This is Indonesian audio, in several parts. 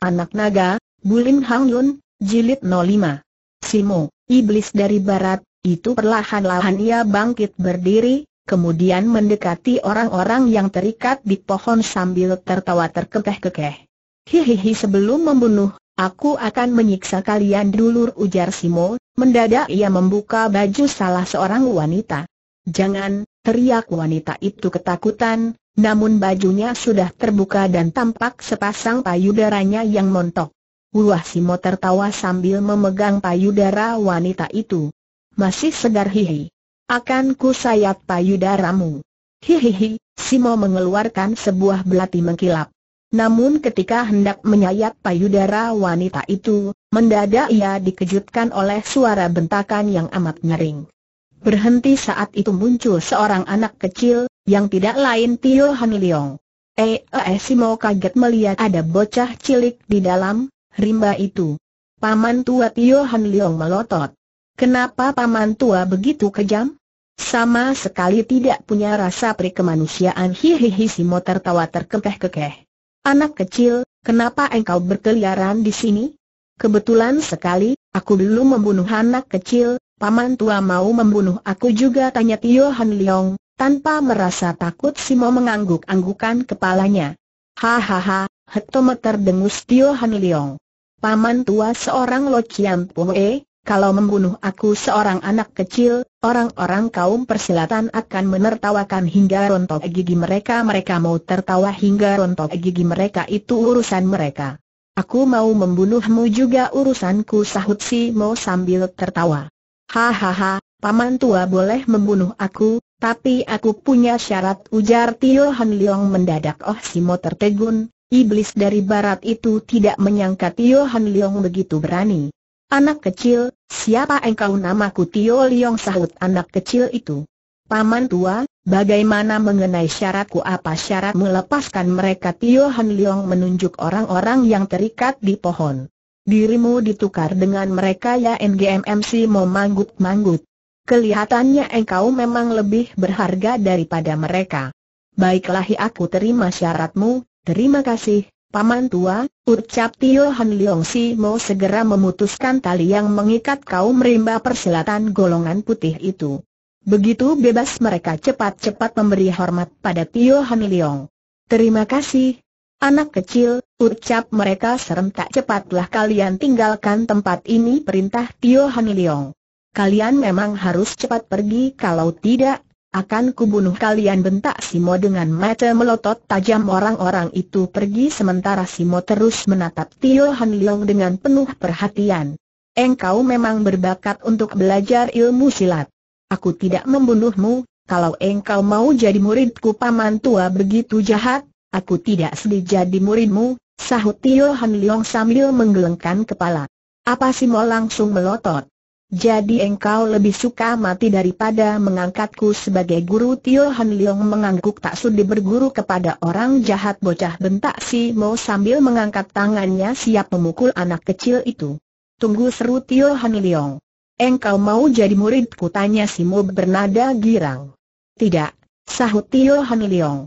Anak Naga, Bulim Hang Yun, Jilid 05. Simo, Iblis dari Barat, itu perlahan-lahan ia bangkit berdiri, kemudian mendekati orang-orang yang terikat di pohon sambil tertawa terkekeh-kekeh. Hihihi sebelum membunuh, aku akan menyiksa kalian dulur ujar Simo, mendadak ia membuka baju salah seorang wanita. Jangan, teriak wanita itu ketakutan, namun bajunya sudah terbuka dan tampak sepasang payudaranya yang montok. Wah Simo tertawa sambil memegang payudara wanita itu. Masih segar hihi. Akan ku sayat payudaramu. Hihihi, Simo mengeluarkan sebuah belati mengkilap. Namun ketika hendak menyayat payudara wanita itu, mendadak ia dikejutkan oleh suara bentakan yang amat nyering. Berhenti saat itu muncul seorang anak kecil, yang tidak lain Tio Han Leong. Eh, eh Simo kaget melihat ada bocah cilik di dalam rimba itu. Paman tua Tio Han Leong melotot. Kenapa paman tua begitu kejam? Sama sekali tidak punya rasa perikemanusiaan hihihi si Simo tertawa terkekeh-kekeh. Anak kecil, kenapa engkau berkeliaran di sini? Kebetulan sekali, aku dulu membunuh anak kecil, paman tua mau membunuh aku juga tanya Tio Han Leong, tanpa merasa takut Simo mengangguk-anggukan kepalanya. Hahaha, hektometer dengus Tio Han Leong. Paman tua seorang Lo Chiam Pue, kalau membunuh aku seorang anak kecil, orang-orang kaum persilatan akan menertawakan hingga rontok gigi mereka. Mereka mau tertawa hingga rontok gigi mereka itu urusan mereka. Aku mau membunuhmu juga urusanku sahut Simo sambil tertawa. Hahaha, paman tua boleh membunuh aku, tapi aku punya syarat ujar Tio Han Leong mendadak Oh Simo tertegun, iblis dari barat itu tidak menyangka Tio Han Leong begitu berani. Anak kecil, siapa engkau namaku Tio Leong sahut anak kecil itu. Paman tua, bagaimana mengenai syaratku apa syarat melepaskan mereka Tio Han Leong menunjuk orang-orang yang terikat di pohon. Dirimu ditukar dengan mereka ya NGMMC mau manggut-manggut. Kelihatannya engkau memang lebih berharga daripada mereka. Baiklah aku terima syaratmu, terima kasih, Paman Tua, ucap Tio Han Si mau segera memutuskan tali yang mengikat kaum rimba persilatan golongan putih itu. Begitu bebas mereka cepat-cepat memberi hormat pada Tio Han Terima kasih, Anak kecil, ucap mereka serentak cepatlah kalian tinggalkan tempat ini perintah Tio Han kalian memang harus cepat pergi kalau tidak, akan kubunuh kalian bentak Simo dengan mata melotot tajam orang-orang itu pergi sementara Simo terus menatap Tio Han Leong dengan penuh perhatian. Engkau memang berbakat untuk belajar ilmu silat. Aku tidak membunuhmu, kalau engkau mau jadi muridku paman tua begitu jahat, aku tidak sedih jadi muridmu, sahut Tio Han Leong sambil menggelengkan kepala. Apa Simo langsung melotot? Jadi engkau lebih suka mati daripada mengangkatku sebagai guru Tio Han Leong mengangguk tak sudi berguru kepada orang jahat bocah bentak si Mo sambil mengangkat tangannya siap memukul anak kecil itu. Tunggu seru Tio Han Leong. Engkau mau jadi muridku tanya si Mo bernada girang. Tidak, sahut Tio Han Leong.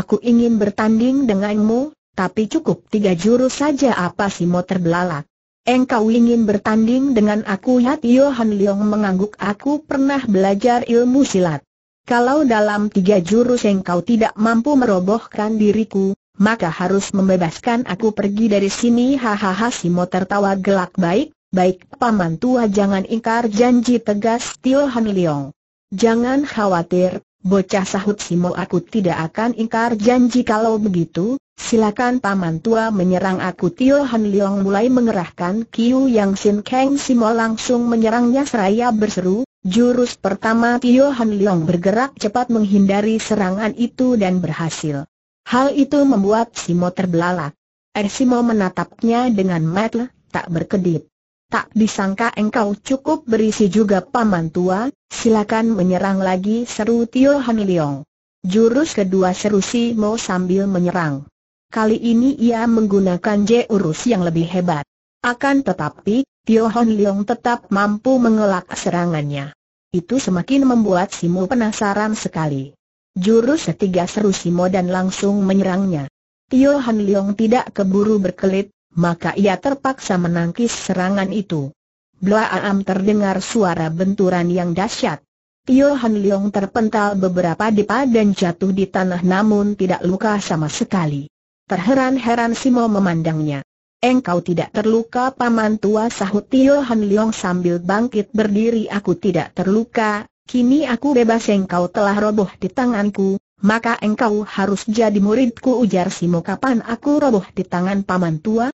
Aku ingin bertanding denganmu, tapi cukup tiga jurus saja apa si Mo terbelalak. Engkau ingin bertanding dengan aku Yat Yohan Leong mengangguk aku pernah belajar ilmu silat. Kalau dalam tiga jurus engkau tidak mampu merobohkan diriku, maka harus membebaskan aku pergi dari sini hahaha Simo tertawa gelak baik, baik paman tua jangan ingkar janji tegas Tio Han Leong. Jangan khawatir, Bocah sahut Simo aku tidak akan ingkar janji kalau begitu, silakan paman tua menyerang aku Tio Han Leong mulai mengerahkan Kiu Yang Sin Kang Simo langsung menyerangnya seraya berseru, jurus pertama Tio Han Leong bergerak cepat menghindari serangan itu dan berhasil. Hal itu membuat Simo terbelalak. Er Simo menatapnya dengan matle, tak berkedip. Tak disangka engkau cukup berisi juga paman tua, Silakan menyerang lagi seru Tio Haniliong. Jurus kedua seru Si Mo sambil menyerang. Kali ini ia menggunakan jurus yang lebih hebat. Akan tetapi, Tio Han tetap mampu mengelak serangannya. Itu semakin membuat Simo penasaran sekali. Jurus ketiga seru Si Mo dan langsung menyerangnya. Tio Han tidak keburu berkelit, maka ia terpaksa menangkis serangan itu. Blaam terdengar suara benturan yang dahsyat. Tio Han Leong terpental beberapa depa dan jatuh di tanah namun tidak luka sama sekali. Terheran-heran Simo memandangnya. Engkau tidak terluka paman tua sahut Tio Han Leong sambil bangkit berdiri aku tidak terluka, kini aku bebas engkau telah roboh di tanganku, maka engkau harus jadi muridku ujar Simo kapan aku roboh di tangan paman tua?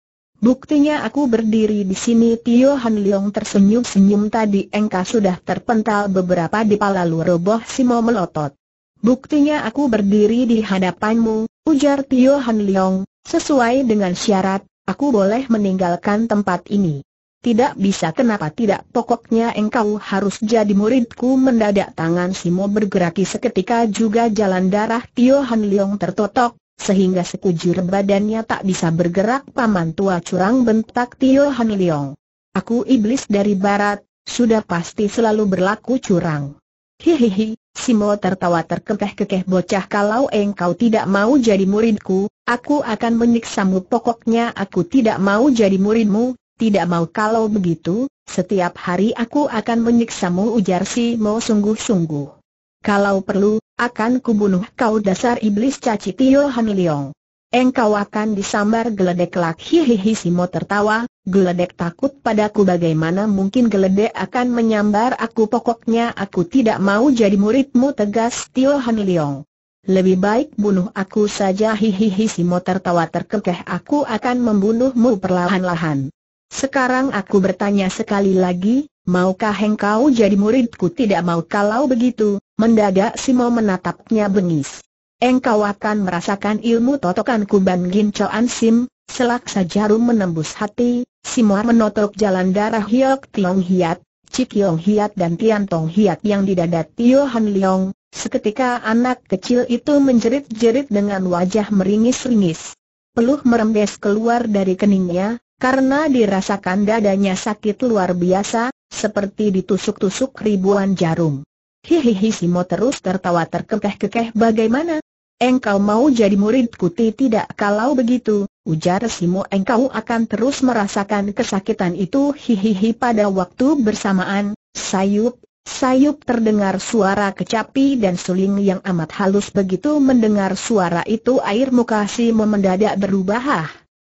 Buktinya aku berdiri di sini Tio Han Leong tersenyum-senyum tadi engka sudah terpental beberapa depa lalu roboh Simo melotot. Buktinya aku berdiri di hadapanmu, ujar Tio Han Leong, sesuai dengan syarat, aku boleh meninggalkan tempat ini. Tidak bisa kenapa tidak pokoknya engkau harus jadi muridku mendadak tangan Simo bergerak seketika juga jalan darah Tio Han Leong tertotok, sehingga sekujur badannya tak bisa bergerak paman tua curang bentak Tio Han Leong. Aku iblis dari barat, sudah pasti selalu berlaku curang. Hihihi, Simo tertawa terkekeh-kekeh bocah kalau engkau tidak mau jadi muridku, aku akan menyiksamu pokoknya aku tidak mau jadi muridmu, tidak mau kalau begitu, setiap hari aku akan menyiksamu ujar Simo sungguh-sungguh. Kalau perlu, akan kubunuh kau dasar iblis caci Tio Hamiliong. Engkau akan disambar geledek kelak hihihi Simo tertawa, geledek takut padaku bagaimana mungkin geledek akan menyambar aku pokoknya aku tidak mau jadi muridmu tegas Tio Hamiliong. Lebih baik bunuh aku saja hihihi Simo tertawa terkekeh aku akan membunuhmu perlahan-lahan. Sekarang aku bertanya sekali lagi, maukah engkau jadi muridku tidak mau kalau begitu, Mendadak Simo menatapnya bengis. Engkau akan merasakan ilmu totokan kuban gincoan Sim, selaksa jarum menembus hati, Simo menotok jalan darah Hyok Tiong Hiat, Cik Yong Hiat dan Tian Tong Hiat yang didadat Tio Han Leong, seketika anak kecil itu menjerit-jerit dengan wajah meringis-ringis. Peluh merembes keluar dari keningnya, karena dirasakan dadanya sakit luar biasa, seperti ditusuk-tusuk ribuan jarum. Hihihi Simo terus tertawa terkekeh-kekeh bagaimana? Engkau mau jadi muridku tidak kalau begitu, ujar Simo engkau akan terus merasakan kesakitan itu hihihi pada waktu bersamaan, sayup, sayup terdengar suara kecapi dan suling yang amat halus begitu mendengar suara itu air muka Simo mendadak berubah.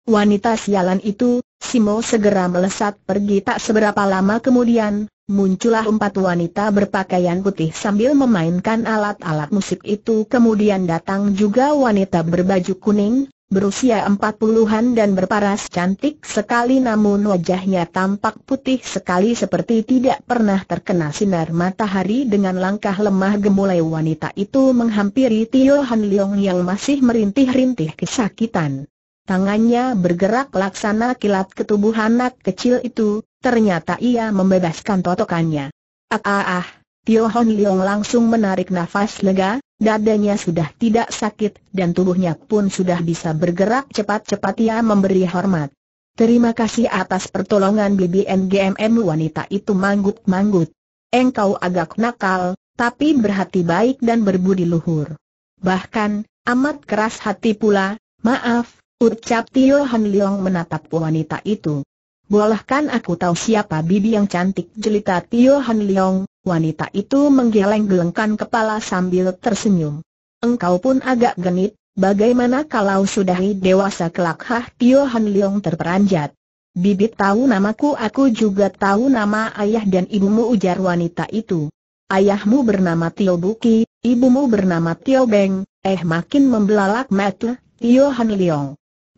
Wanita sialan itu, Simo segera melesat pergi tak seberapa lama kemudian, Muncullah empat wanita berpakaian putih sambil memainkan alat-alat musik itu kemudian datang juga wanita berbaju kuning, berusia empat puluhan dan berparas cantik sekali namun wajahnya tampak putih sekali seperti tidak pernah terkena sinar matahari dengan langkah lemah gemulai wanita itu menghampiri Tio Han Leong yang masih merintih-rintih kesakitan. Tangannya bergerak laksana kilat ketubuh anak kecil itu, Ternyata ia membebaskan totokannya. Ah ah ah, Tio Hon Leong langsung menarik nafas lega, dadanya sudah tidak sakit dan tubuhnya pun sudah bisa bergerak cepat-cepat ia memberi hormat. Terima kasih atas pertolongan BBNGMM wanita itu manggut-manggut. Engkau agak nakal, tapi berhati baik dan berbudi luhur. Bahkan, amat keras hati pula, maaf, ucap Tio Han Leong menatap wanita itu. Bolehkan aku tahu siapa bibi yang cantik jelita Tio Han Leong, wanita itu menggeleng-gelengkan kepala sambil tersenyum. Engkau pun agak genit, bagaimana kalau sudah dewasa kelak Hah Tio Han Leong terperanjat. Bibit tahu namaku aku juga tahu nama ayah dan ibumu ujar wanita itu. Ayahmu bernama Tio Buki, ibumu bernama Tio Beng, eh makin membelalak matuh, Tio Han Leong.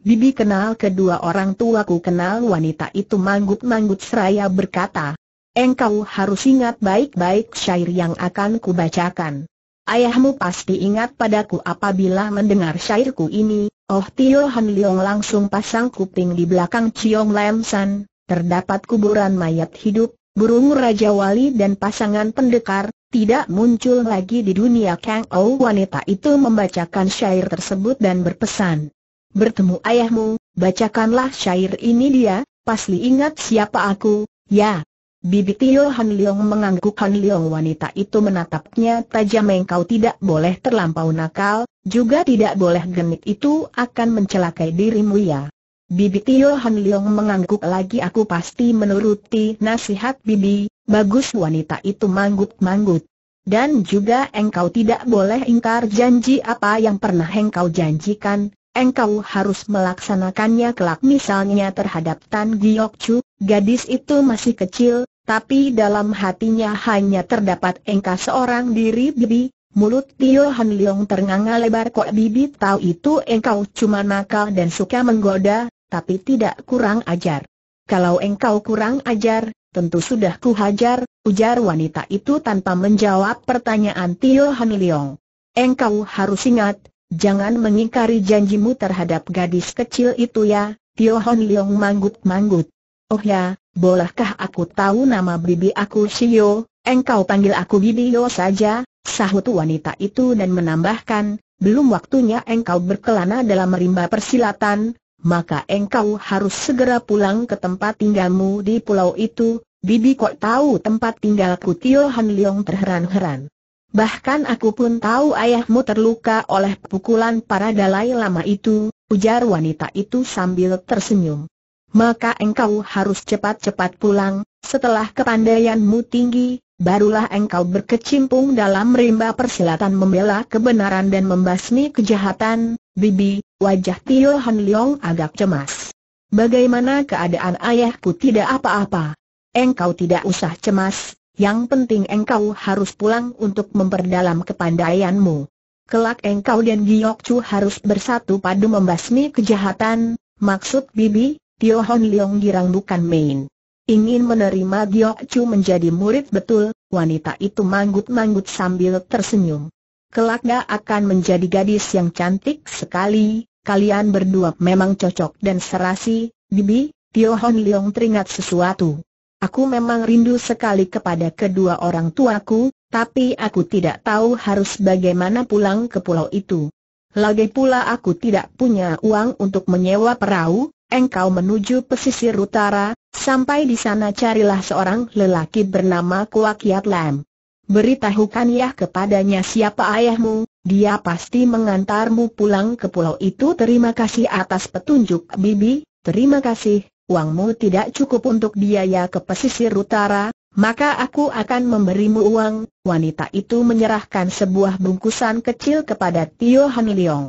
Bibi kenal kedua orang tuaku kenal wanita itu manggut-manggut seraya berkata. Engkau harus ingat baik-baik syair yang akan kubacakan. Ayahmu pasti ingat padaku apabila mendengar syairku ini. Oh Tio Han Leong langsung pasang kuping di belakang Ciong Lam San. Terdapat kuburan mayat hidup, burung Raja Wali dan pasangan pendekar, tidak muncul lagi di dunia Kang Ou oh, wanita itu membacakan syair tersebut dan berpesan bertemu ayahmu, bacakanlah syair ini dia, pasti ingat siapa aku, ya. Bibi Tio Han Leong mengangguk Han Leong wanita itu menatapnya tajam engkau tidak boleh terlampau nakal, juga tidak boleh genit itu akan mencelakai dirimu ya. Bibi Tio Han Leong mengangguk lagi aku pasti menuruti nasihat Bibi, bagus wanita itu manggut-manggut. Dan juga engkau tidak boleh ingkar janji apa yang pernah engkau janjikan, engkau harus melaksanakannya kelak misalnya terhadap Tan Giok Chu, gadis itu masih kecil, tapi dalam hatinya hanya terdapat engkau seorang diri bibi, mulut Tio Han Leong ternganga lebar kok bibi tahu itu engkau cuma nakal dan suka menggoda, tapi tidak kurang ajar. Kalau engkau kurang ajar, tentu sudah kuhajar, ujar wanita itu tanpa menjawab pertanyaan Tio Han Leong. Engkau harus ingat, Jangan mengingkari janjimu terhadap gadis kecil itu ya, Tio Hon Leong manggut-manggut. Oh ya, bolehkah aku tahu nama bibi aku Shio, engkau panggil aku bibi Yo saja, sahut wanita itu dan menambahkan, belum waktunya engkau berkelana dalam merimba persilatan, maka engkau harus segera pulang ke tempat tinggalmu di pulau itu. Bibi kok tahu tempat tinggalku Tio Han Leong terheran-heran. Bahkan aku pun tahu ayahmu terluka oleh pukulan para dalai lama itu, ujar wanita itu sambil tersenyum. Maka engkau harus cepat-cepat pulang, setelah kepandaianmu tinggi, barulah engkau berkecimpung dalam rimba persilatan membela kebenaran dan membasmi kejahatan, bibi, wajah Tio Han Leong agak cemas. Bagaimana keadaan ayahku tidak apa-apa? Engkau tidak usah cemas, yang penting engkau harus pulang untuk memperdalam kepandaianmu. Kelak engkau dan Giok Chu harus bersatu padu membasmi kejahatan, maksud Bibi, Tio Hon Leong girang bukan main. Ingin menerima Giok Chu menjadi murid betul, wanita itu manggut-manggut sambil tersenyum. Kelak dia akan menjadi gadis yang cantik sekali, kalian berdua memang cocok dan serasi, Bibi, Tio Hon Leong teringat sesuatu. Aku memang rindu sekali kepada kedua orang tuaku, tapi aku tidak tahu harus bagaimana pulang ke pulau itu. Lagi pula aku tidak punya uang untuk menyewa perahu, engkau menuju pesisir utara, sampai di sana carilah seorang lelaki bernama Kuak Yat Lam. Beritahukan ya kepadanya siapa ayahmu, dia pasti mengantarmu pulang ke pulau itu. Terima kasih atas petunjuk bibi, terima kasih, uangmu tidak cukup untuk biaya ke pesisir utara, maka aku akan memberimu uang. Wanita itu menyerahkan sebuah bungkusan kecil kepada Tio Han Leong.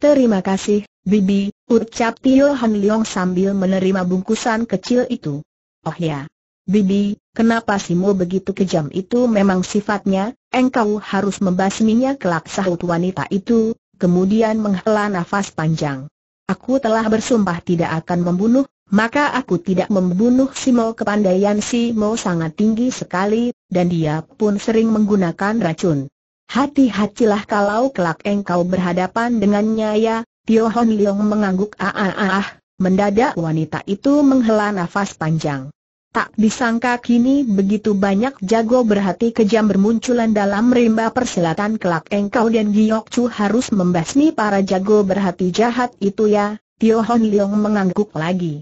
Terima kasih, Bibi, ucap Tio Han Leong sambil menerima bungkusan kecil itu. Oh ya, Bibi, kenapa simu begitu kejam itu memang sifatnya, engkau harus membasminya kelak sahut wanita itu, kemudian menghela nafas panjang. Aku telah bersumpah tidak akan membunuh, maka aku tidak membunuh Simo kepandaian Simo sangat tinggi sekali, dan dia pun sering menggunakan racun. Hati-hatilah kalau kelak engkau berhadapan dengannya ya, Tio Hon Leong mengangguk ah, ah ah ah, mendadak wanita itu menghela nafas panjang. Tak disangka kini begitu banyak jago berhati kejam bermunculan dalam rimba persilatan kelak engkau dan Giyok Chu harus membasmi para jago berhati jahat itu ya, Tio Hon Leong mengangguk lagi.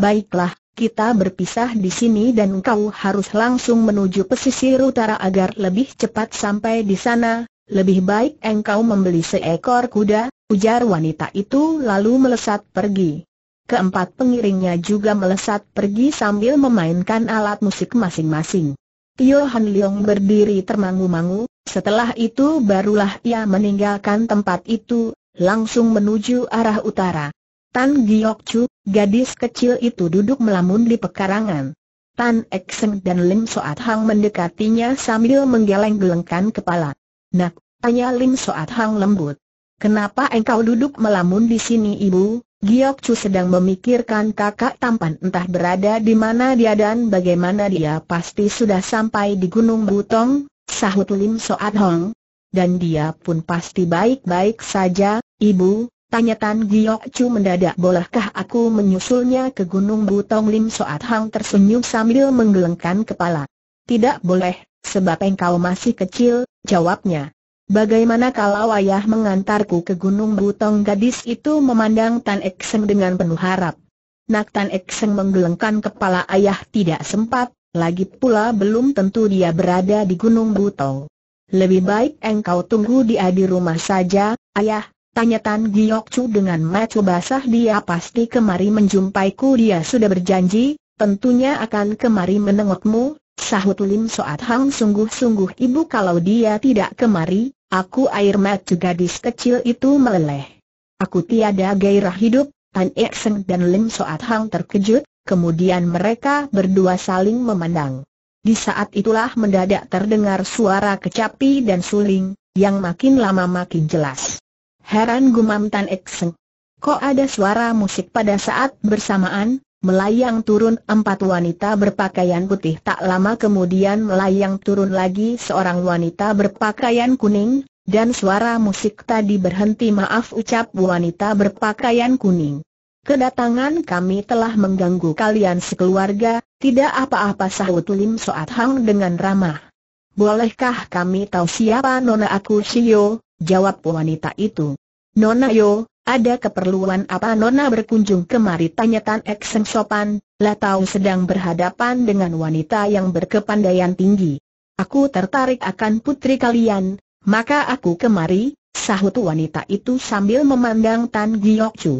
Baiklah, kita berpisah di sini dan kau harus langsung menuju pesisir utara agar lebih cepat sampai di sana. Lebih baik engkau membeli seekor kuda, ujar wanita itu lalu melesat pergi. Keempat pengiringnya juga melesat pergi sambil memainkan alat musik masing-masing. Tio Han Leong berdiri termangu-mangu, setelah itu barulah ia meninggalkan tempat itu, langsung menuju arah utara. Tan Giok Chu, Gadis kecil itu duduk melamun di pekarangan. Tan Ekseng dan Lim Soat Hang mendekatinya sambil menggeleng-gelengkan kepala. Nak, tanya Lim Soat Hang lembut. Kenapa engkau duduk melamun di sini ibu? Giok Chu sedang memikirkan kakak tampan entah berada di mana dia dan bagaimana dia pasti sudah sampai di Gunung Butong, sahut Lim Soat Hang. Dan dia pun pasti baik-baik saja, ibu, Tanya Tan Giok Chu mendadak bolehkah aku menyusulnya ke Gunung Butong Lim Soat Hang tersenyum sambil menggelengkan kepala. Tidak boleh, sebab engkau masih kecil, jawabnya. Bagaimana kalau ayah mengantarku ke Gunung Butong gadis itu memandang Tan Ekseng dengan penuh harap. Nak Tan Ekseng menggelengkan kepala ayah tidak sempat, lagi pula belum tentu dia berada di Gunung Butong. Lebih baik engkau tunggu dia di rumah saja, ayah, Tanya Tan Giok Chu dengan macu basah dia pasti kemari menjumpai ku dia sudah berjanji, tentunya akan kemari menengokmu, sahut Lim Soat Hang sungguh-sungguh ibu kalau dia tidak kemari, aku air juga di kecil itu meleleh. Aku tiada gairah hidup, Tan Ek Seng dan Lim Soat Hang terkejut, kemudian mereka berdua saling memandang. Di saat itulah mendadak terdengar suara kecapi dan suling, yang makin lama makin jelas. Heran gumam Tan Ekseng. Kok ada suara musik pada saat bersamaan? Melayang turun empat wanita berpakaian putih tak lama kemudian melayang turun lagi seorang wanita berpakaian kuning, dan suara musik tadi berhenti maaf ucap wanita berpakaian kuning. Kedatangan kami telah mengganggu kalian sekeluarga, tidak apa-apa sahut Lim Soat Hang dengan ramah. Bolehkah kami tahu siapa nona aku Shio? jawab wanita itu. Nona Yo, ada keperluan apa Nona berkunjung kemari tanya Tan Ekseng sopan, tahu sedang berhadapan dengan wanita yang berkepandaian tinggi. Aku tertarik akan putri kalian, maka aku kemari, sahut wanita itu sambil memandang Tan Giyok Chu.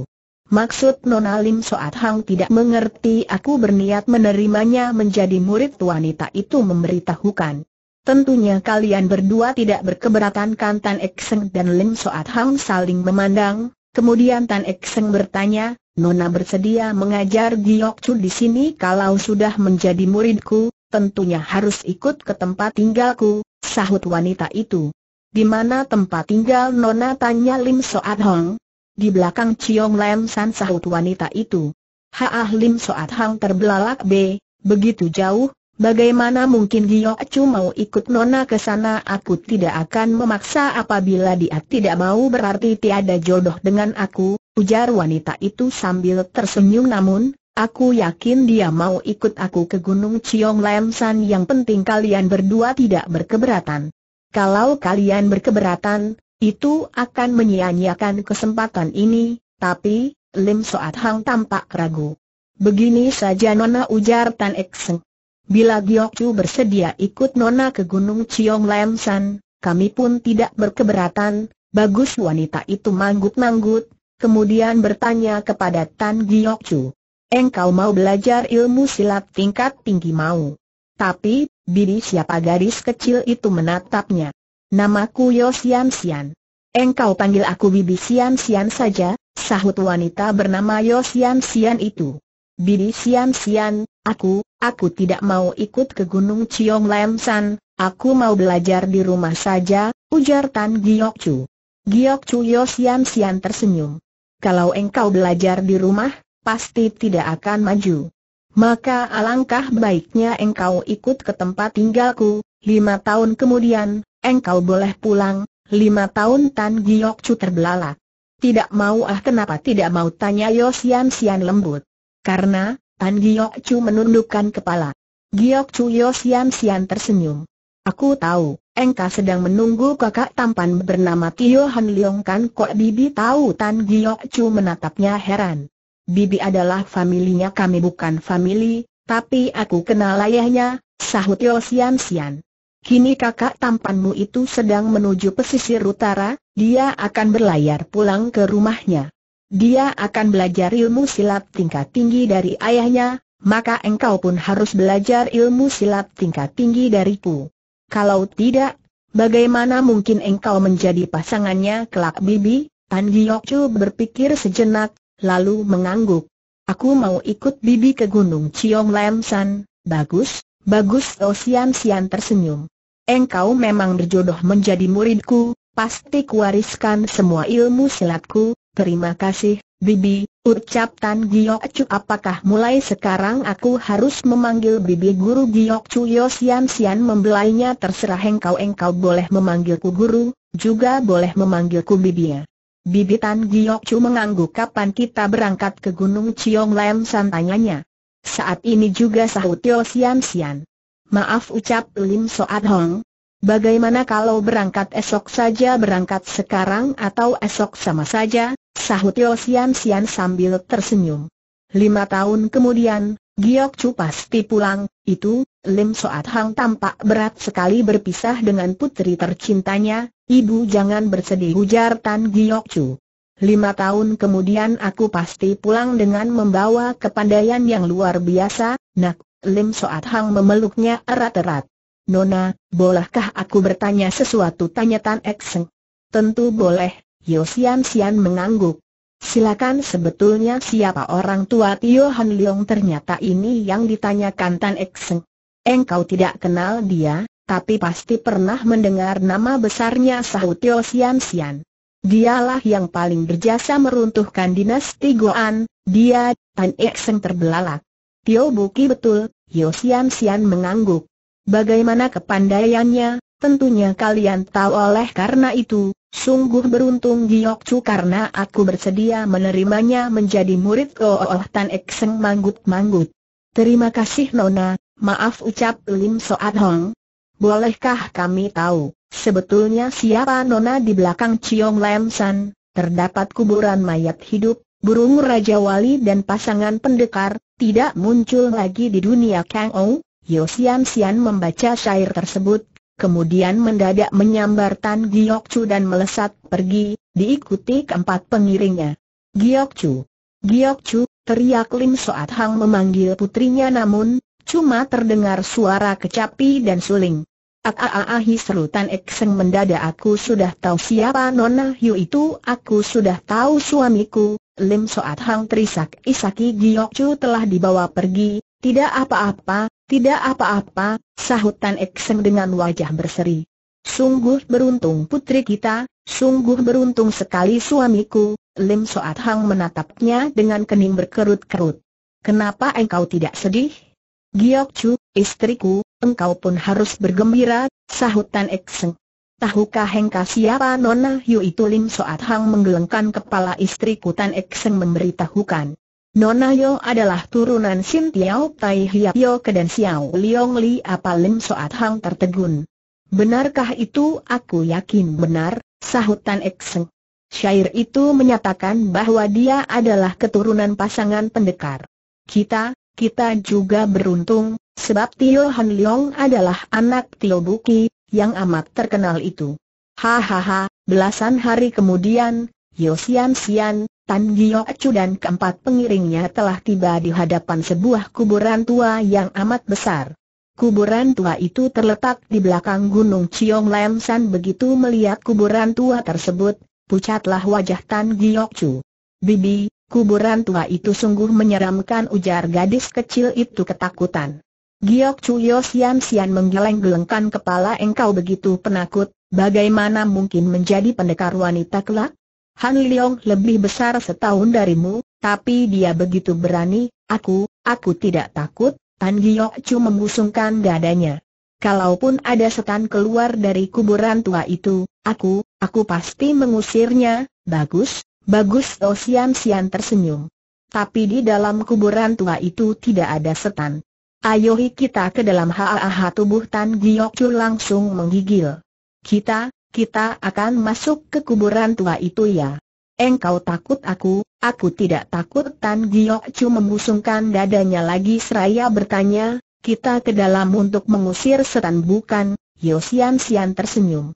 Maksud Nona Lim Soat Hang tidak mengerti aku berniat menerimanya menjadi murid wanita itu memberitahukan. Tentunya kalian berdua tidak berkeberatan kan Tan Ekseng dan Lim Soat Hang saling memandang, kemudian Tan Ekseng bertanya, Nona bersedia mengajar Giok Chu di sini kalau sudah menjadi muridku, tentunya harus ikut ke tempat tinggalku, sahut wanita itu. Di mana tempat tinggal Nona tanya Lim Soat Hang? Di belakang Chiong Lam San sahut wanita itu. Haah Lim Soat Hang terbelalak B, begitu jauh, Bagaimana mungkin Giok Chu mau ikut Nona ke sana aku tidak akan memaksa apabila dia tidak mau berarti tiada jodoh dengan aku, ujar wanita itu sambil tersenyum namun, aku yakin dia mau ikut aku ke Gunung Ciong Lam yang penting kalian berdua tidak berkeberatan. Kalau kalian berkeberatan, itu akan menyia-nyiakan kesempatan ini, tapi, Lim Soat Hang tampak ragu. Begini saja Nona ujar Tan Seng. Bila Giokju bersedia ikut Nona ke Gunung Ciong Lam San, kami pun tidak berkeberatan, bagus wanita itu manggut-manggut, kemudian bertanya kepada Tan Giokju. Engkau mau belajar ilmu silat tingkat tinggi mau. Tapi, bini siapa garis kecil itu menatapnya. Namaku Yo Sian Sian. Engkau panggil aku Bibi Sian Sian saja, sahut wanita bernama Yo Sian Sian itu. Bibi Sian Sian, aku, aku tidak mau ikut ke Gunung Ciong Lam San, aku mau belajar di rumah saja, ujar Tan Giok Chu. Giok Chu Yo Sian Sian tersenyum. Kalau engkau belajar di rumah, pasti tidak akan maju. Maka alangkah baiknya engkau ikut ke tempat tinggalku, lima tahun kemudian, engkau boleh pulang, lima tahun Tan Giok Chu terbelalak. Tidak mau ah kenapa tidak mau tanya Yo Sian Sian lembut. Karena, Tan Giok Chu menundukkan kepala. Giok Chu Yo Sian Sian tersenyum. Aku tahu, engka sedang menunggu kakak tampan bernama Tio Han Leong Kan Kok Bibi tahu Tan Giok Chu menatapnya heran. Bibi adalah familinya kami bukan famili, tapi aku kenal ayahnya, sahut Yo Sian Sian. Kini kakak tampanmu itu sedang menuju pesisir utara, dia akan berlayar pulang ke rumahnya dia akan belajar ilmu silat tingkat tinggi dari ayahnya, maka engkau pun harus belajar ilmu silat tingkat tinggi dariku. Kalau tidak, bagaimana mungkin engkau menjadi pasangannya kelak bibi? Pan Giyokcu berpikir sejenak, lalu mengangguk. Aku mau ikut bibi ke Gunung Ciong Lam bagus, bagus Osian oh Sian tersenyum. Engkau memang berjodoh menjadi muridku, pasti kuwariskan semua ilmu silatku, Terima kasih, Bibi, ucap Tan Giyok Chu apakah mulai sekarang aku harus memanggil Bibi Guru Giyok Chu Yosian Sian membelainya terserah engkau engkau boleh memanggilku guru, juga boleh memanggilku Bibi ya. Bibi Tan Giyok Chu mengangguk kapan kita berangkat ke Gunung Ciong Lam santanyanya. Saat ini juga sahut Yosian Sian. Maaf ucap Lim Soat Hong, Bagaimana kalau berangkat esok saja berangkat sekarang atau esok sama saja? Sahut Yo Sian Sian sambil tersenyum. Lima tahun kemudian, Giok Chu pasti pulang, itu, Lim Soat Hang tampak berat sekali berpisah dengan putri tercintanya, ibu jangan bersedih ujar Tan Giok Chu. Lima tahun kemudian aku pasti pulang dengan membawa kepandaian yang luar biasa, nak, Lim Soat Hang memeluknya erat-erat. Nona, bolehkah aku bertanya sesuatu tanya Tan Ekseng? Tentu boleh, Yo Sian Sian mengangguk. Silakan sebetulnya siapa orang tua Tio Han Leong ternyata ini yang ditanyakan Tan Ek Seng. Engkau tidak kenal dia, tapi pasti pernah mendengar nama besarnya sahut Tio Sian Sian. Dialah yang paling berjasa meruntuhkan dinasti Goan, dia, Tan Ek Seng terbelalak. Tio Buki betul, Yo Sian Sian mengangguk. Bagaimana kepandaiannya, tentunya kalian tahu oleh karena itu, Sungguh beruntung Chu karena aku bersedia menerimanya menjadi murid Oh, Tan Ek Ekseng manggut-manggut. Terima kasih Nona, maaf ucap Lim Soat Hong. Bolehkah kami tahu, sebetulnya siapa Nona di belakang Chiong Lam San, terdapat kuburan mayat hidup, burung Raja Wali dan pasangan pendekar, tidak muncul lagi di dunia Kang Ou? Yosian Sian membaca syair tersebut, kemudian mendadak menyambar Tan Giok Chu dan melesat pergi, diikuti keempat pengiringnya. Giok Chu! Giok Chu! teriak Lim Soat Hang memanggil putrinya namun, cuma terdengar suara kecapi dan suling. Aaah! Ah, ah, ah, seru Tan Ekseng mendadak aku sudah tahu siapa Nona Hiu itu Aku sudah tahu suamiku Lim Soat Hang terisak isaki Giok Chu telah dibawa pergi Tidak apa-apa tidak apa-apa, sahut Tan Ekseng dengan wajah berseri. Sungguh beruntung putri kita, sungguh beruntung sekali suamiku, Lim Soat Hang menatapnya dengan kening berkerut-kerut. Kenapa engkau tidak sedih? Giok Chu, istriku, engkau pun harus bergembira, sahut Tan Ekseng. Tahukah engkau siapa Nona Yu itu Lim Soat Hang menggelengkan kepala istriku Tan Ekseng memberitahukan. Nona Yo adalah turunan Sin Tiao Tai Hiap Yo Ke dan Liong Li Apa Lim Soat Hang tertegun. Benarkah itu aku yakin benar, sahut Tan Ekseng. Syair itu menyatakan bahwa dia adalah keturunan pasangan pendekar. Kita, kita juga beruntung, sebab Tio Han Leong adalah anak Tio Buki, yang amat terkenal itu. Hahaha, belasan hari kemudian, Yosian Sian, Tan Gio Acu dan keempat pengiringnya telah tiba di hadapan sebuah kuburan tua yang amat besar. Kuburan tua itu terletak di belakang Gunung Chiong Lam San begitu melihat kuburan tua tersebut, pucatlah wajah Tan Giok Chu. Bibi, kuburan tua itu sungguh menyeramkan ujar gadis kecil itu ketakutan. Giok Chu Yosian Sian menggeleng-gelengkan kepala engkau begitu penakut, bagaimana mungkin menjadi pendekar wanita kelak? Han Liong lebih besar setahun darimu, tapi dia begitu berani, aku, aku tidak takut, Tan Giyok Chu mengusungkan dadanya. Kalaupun ada setan keluar dari kuburan tua itu, aku, aku pasti mengusirnya, bagus, bagus Oh Sian Sian tersenyum. Tapi di dalam kuburan tua itu tidak ada setan. Ayo kita ke dalam haaha tubuh Tan Giyok Chu langsung menggigil. Kita, kita akan masuk ke kuburan tua itu ya. Engkau takut aku, aku tidak takut Tan Chu membusungkan dadanya lagi seraya bertanya, kita ke dalam untuk mengusir setan bukan, Yosian Sian tersenyum.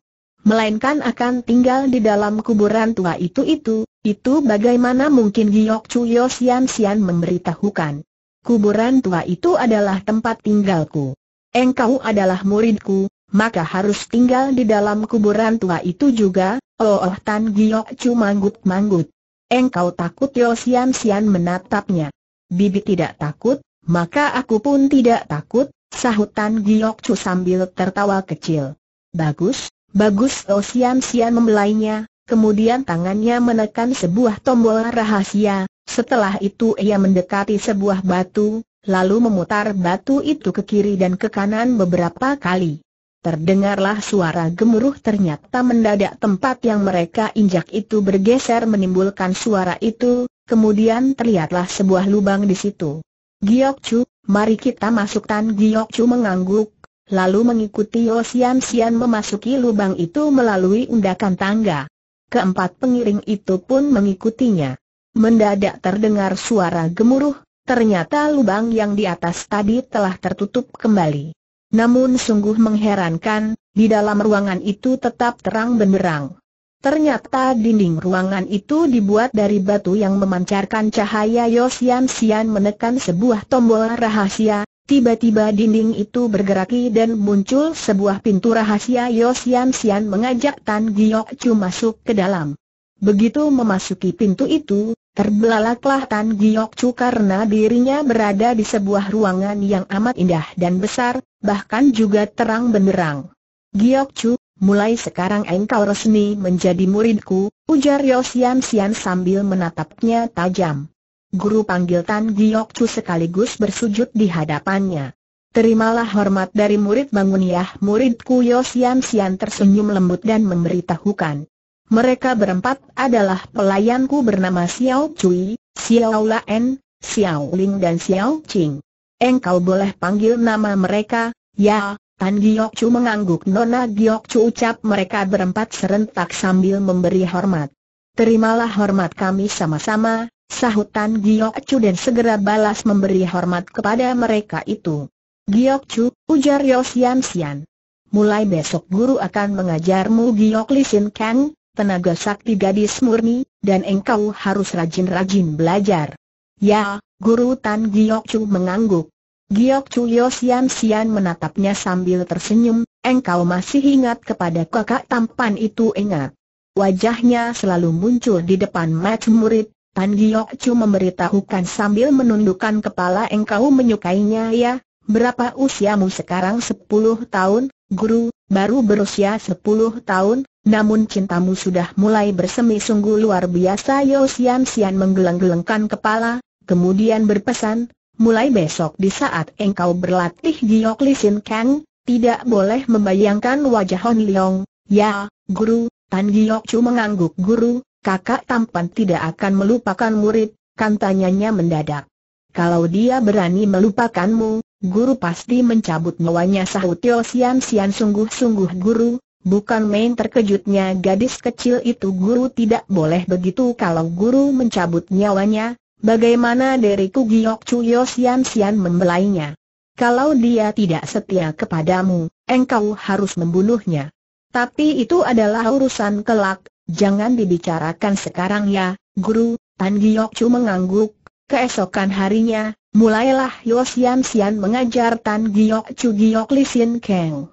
Melainkan akan tinggal di dalam kuburan tua itu-itu, itu bagaimana mungkin Giokcu Yosian Sian memberitahukan. Kuburan tua itu adalah tempat tinggalku. Engkau adalah muridku, maka harus tinggal di dalam kuburan tua itu juga, oh, oh Tan Giok Chu manggut-manggut. Engkau takut Yo Sian Sian menatapnya. Bibi tidak takut, maka aku pun tidak takut, sahut Tan Giok Chu sambil tertawa kecil. Bagus, bagus Yo Sian Sian membelainya, kemudian tangannya menekan sebuah tombol rahasia, setelah itu ia mendekati sebuah batu, lalu memutar batu itu ke kiri dan ke kanan beberapa kali. Terdengarlah suara gemuruh ternyata mendadak tempat yang mereka injak itu bergeser menimbulkan suara itu, kemudian terlihatlah sebuah lubang di situ. Giyok Chu, mari kita masukkan Tan Chu mengangguk, lalu mengikuti yosian Sian memasuki lubang itu melalui undakan tangga. Keempat pengiring itu pun mengikutinya. Mendadak terdengar suara gemuruh, ternyata lubang yang di atas tadi telah tertutup kembali. Namun sungguh mengherankan, di dalam ruangan itu tetap terang benderang. Ternyata dinding ruangan itu dibuat dari batu yang memancarkan cahaya Yosian Sian menekan sebuah tombol rahasia, tiba-tiba dinding itu bergerak dan muncul sebuah pintu rahasia Yosian Sian mengajak Tan Giok Chu masuk ke dalam. Begitu memasuki pintu itu, Terbelalaklah Tan Giok Chu karena dirinya berada di sebuah ruangan yang amat indah dan besar, bahkan juga terang benderang. Giok Chu, mulai sekarang engkau resmi menjadi muridku, ujar Yosian Sian sambil menatapnya tajam. Guru panggil Tan Giok Chu sekaligus bersujud di hadapannya. Terimalah hormat dari murid Banguniah muridku Yosian Sian tersenyum lembut dan memberitahukan. Mereka berempat adalah pelayanku bernama Xiao Cui, Xiao Laen, Xiao Ling dan Xiao Qing. Engkau boleh panggil nama mereka, ya, Tan Giok Chu mengangguk Nona Giok Chu ucap mereka berempat serentak sambil memberi hormat. Terimalah hormat kami sama-sama, sahut Tan Giok Chu dan segera balas memberi hormat kepada mereka itu. Giok Chu, ujar Yosian Sian. Mulai besok guru akan mengajarmu Giok Sin Kang, tenaga sakti gadis murni, dan engkau harus rajin-rajin belajar. Ya, Guru Tan Giok Chu mengangguk. Giok Chu Yosian Sian menatapnya sambil tersenyum, engkau masih ingat kepada kakak tampan itu ingat. Wajahnya selalu muncul di depan mata murid, Tan Giok Chu memberitahukan sambil menundukkan kepala engkau menyukainya ya, berapa usiamu sekarang 10 tahun, guru, baru berusia 10 tahun, namun cintamu sudah mulai bersemi sungguh luar biasa Yosian Sian menggeleng-gelengkan kepala, kemudian berpesan, mulai besok di saat engkau berlatih Giok Li Sin Kang, tidak boleh membayangkan wajah Hon Leong, ya, guru, Tan Giok Chu mengangguk guru, kakak tampan tidak akan melupakan murid, kantanyanya mendadak. Kalau dia berani melupakanmu, guru pasti mencabut nyawanya sahut Yosian Sian Sian sungguh-sungguh guru, Bukan main terkejutnya gadis kecil itu guru tidak boleh begitu kalau guru mencabut nyawanya, bagaimana dari Kugiyok Chuyo Sian Sian membelainya. Kalau dia tidak setia kepadamu, engkau harus membunuhnya. Tapi itu adalah urusan kelak, jangan dibicarakan sekarang ya, guru, Tan Giok Chu mengangguk. Keesokan harinya, mulailah Yosian Sian mengajar Tan Giok Chu Giok Lisin Keng.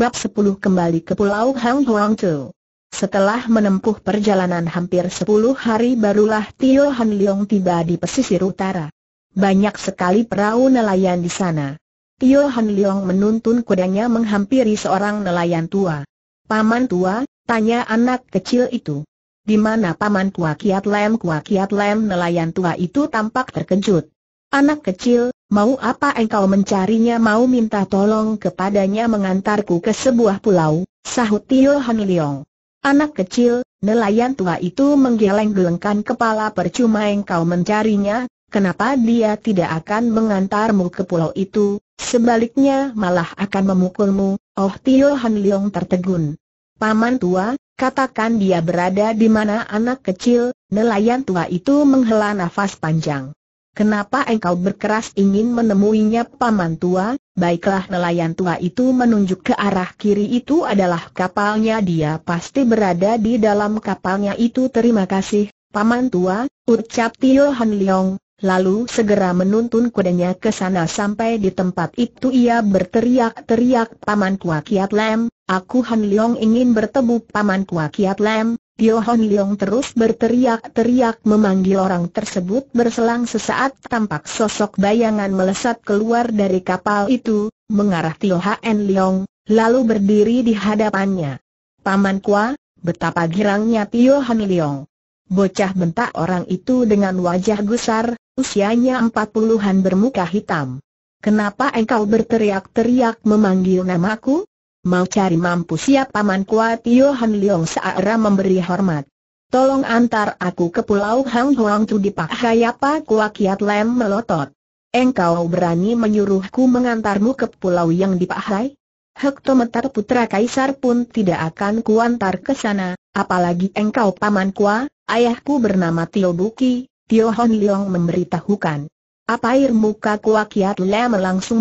Bab 10 kembali ke Pulau Hang Huang Tu Setelah menempuh perjalanan hampir 10 hari barulah Tio Han Leong tiba di pesisir utara. Banyak sekali perahu nelayan di sana. Tio Han Leong menuntun kudanya menghampiri seorang nelayan tua. Paman tua, tanya anak kecil itu. Di mana paman tua kiat lem kua kiat lem nelayan tua itu tampak terkejut. Anak kecil, mau apa engkau mencarinya mau minta tolong kepadanya mengantarku ke sebuah pulau, sahut Tio Han Leong. Anak kecil, nelayan tua itu menggeleng-gelengkan kepala percuma engkau mencarinya, kenapa dia tidak akan mengantarmu ke pulau itu, sebaliknya malah akan memukulmu, oh Tio Han Leong tertegun. Paman tua, katakan dia berada di mana anak kecil, nelayan tua itu menghela nafas panjang. Kenapa engkau berkeras ingin menemuinya paman tua? Baiklah nelayan tua itu menunjuk ke arah kiri itu adalah kapalnya dia pasti berada di dalam kapalnya itu terima kasih, paman tua, ucap Tio Han Leong, lalu segera menuntun kudanya ke sana sampai di tempat itu ia berteriak-teriak paman Tua kuakiat Lam, aku Han Leong ingin bertemu paman Tua kuakiat Lam. Tio Hon Leong terus berteriak-teriak memanggil orang tersebut berselang sesaat tampak sosok bayangan melesat keluar dari kapal itu, mengarah Tio Hon Leong, lalu berdiri di hadapannya. Paman Kwa, betapa girangnya Tio Hon Leong. Bocah bentak orang itu dengan wajah gusar, usianya empat puluhan bermuka hitam. Kenapa engkau berteriak-teriak memanggil namaku? Mau cari mampu siapa Paman Kuat Yohan Leong Saara memberi hormat. Tolong antar aku ke Pulau Hang Huang tu dipakai apa Kuak Yat Lem melotot. Engkau berani menyuruhku mengantarmu ke pulau yang dipakai? Hektometer putra kaisar pun tidak akan kuantar ke sana, apalagi engkau paman kua, ayahku bernama Tio Buki, Tio Hon Leong memberitahukan. Apa air muka kuakiat le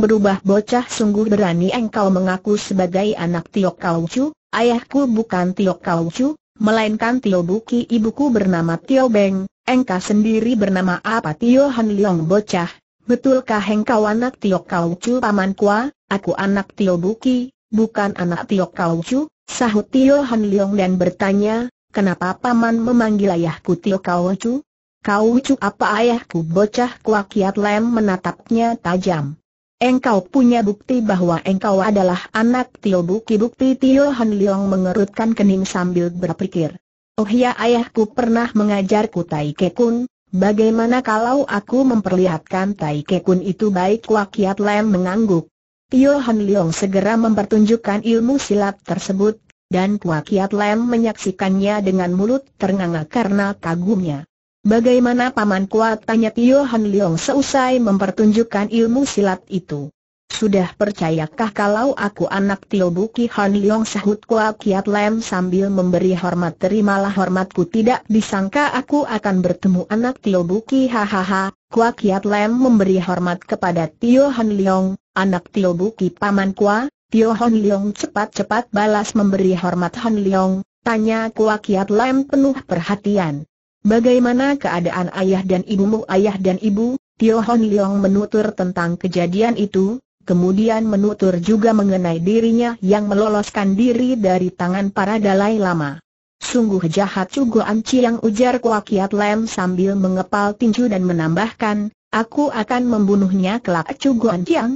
berubah bocah sungguh berani engkau mengaku sebagai anak Tio Kau Chu, ayahku bukan Tio Kau Chu, melainkan Tio Buki ibuku bernama Tio Beng, engkau sendiri bernama apa Tio Han Leong bocah, betulkah engkau anak Tio Kau Chu paman Kua, aku anak Tio Buki, bukan anak Tio Kau Chu, sahut Tio Han Leong dan bertanya, kenapa paman memanggil ayahku Tio Kau Chu? Kau cuk apa ayahku bocah kuakiat lem menatapnya tajam. Engkau punya bukti bahwa engkau adalah anak Tio Buki bukti Tio Han Leong mengerutkan kening sambil berpikir. Oh ya ayahku pernah mengajarku Tai Kekun, bagaimana kalau aku memperlihatkan Tai Kekun itu baik kuakiat Lem mengangguk. Tio Han Leong segera mempertunjukkan ilmu silat tersebut, dan kuakiat Lem menyaksikannya dengan mulut ternganga karena kagumnya. Bagaimana Paman kuat tanya Tio Han Leong seusai mempertunjukkan ilmu silat itu. Sudah percayakah kalau aku anak Tio Buki Han Leong sahut Kuat Kiat Lem sambil memberi hormat terimalah hormatku tidak disangka aku akan bertemu anak Tio Buki hahaha, Kuat Kiat Lem memberi hormat kepada Tio Han Leong, anak Tio Buki Paman Kuat. Tio Han Leong cepat-cepat balas memberi hormat Han Leong, tanya Kuat Kiat Lem penuh perhatian. Bagaimana keadaan ayah dan ibumu? Ayah dan ibu, Tio Hon Leong menutur tentang kejadian itu, kemudian menutur juga mengenai dirinya yang meloloskan diri dari tangan para Dalai Lama. Sungguh jahat Cugo Anci yang ujar Kuak Kiat Lem sambil mengepal tinju dan menambahkan, aku akan membunuhnya kelak Cugo Anci yang.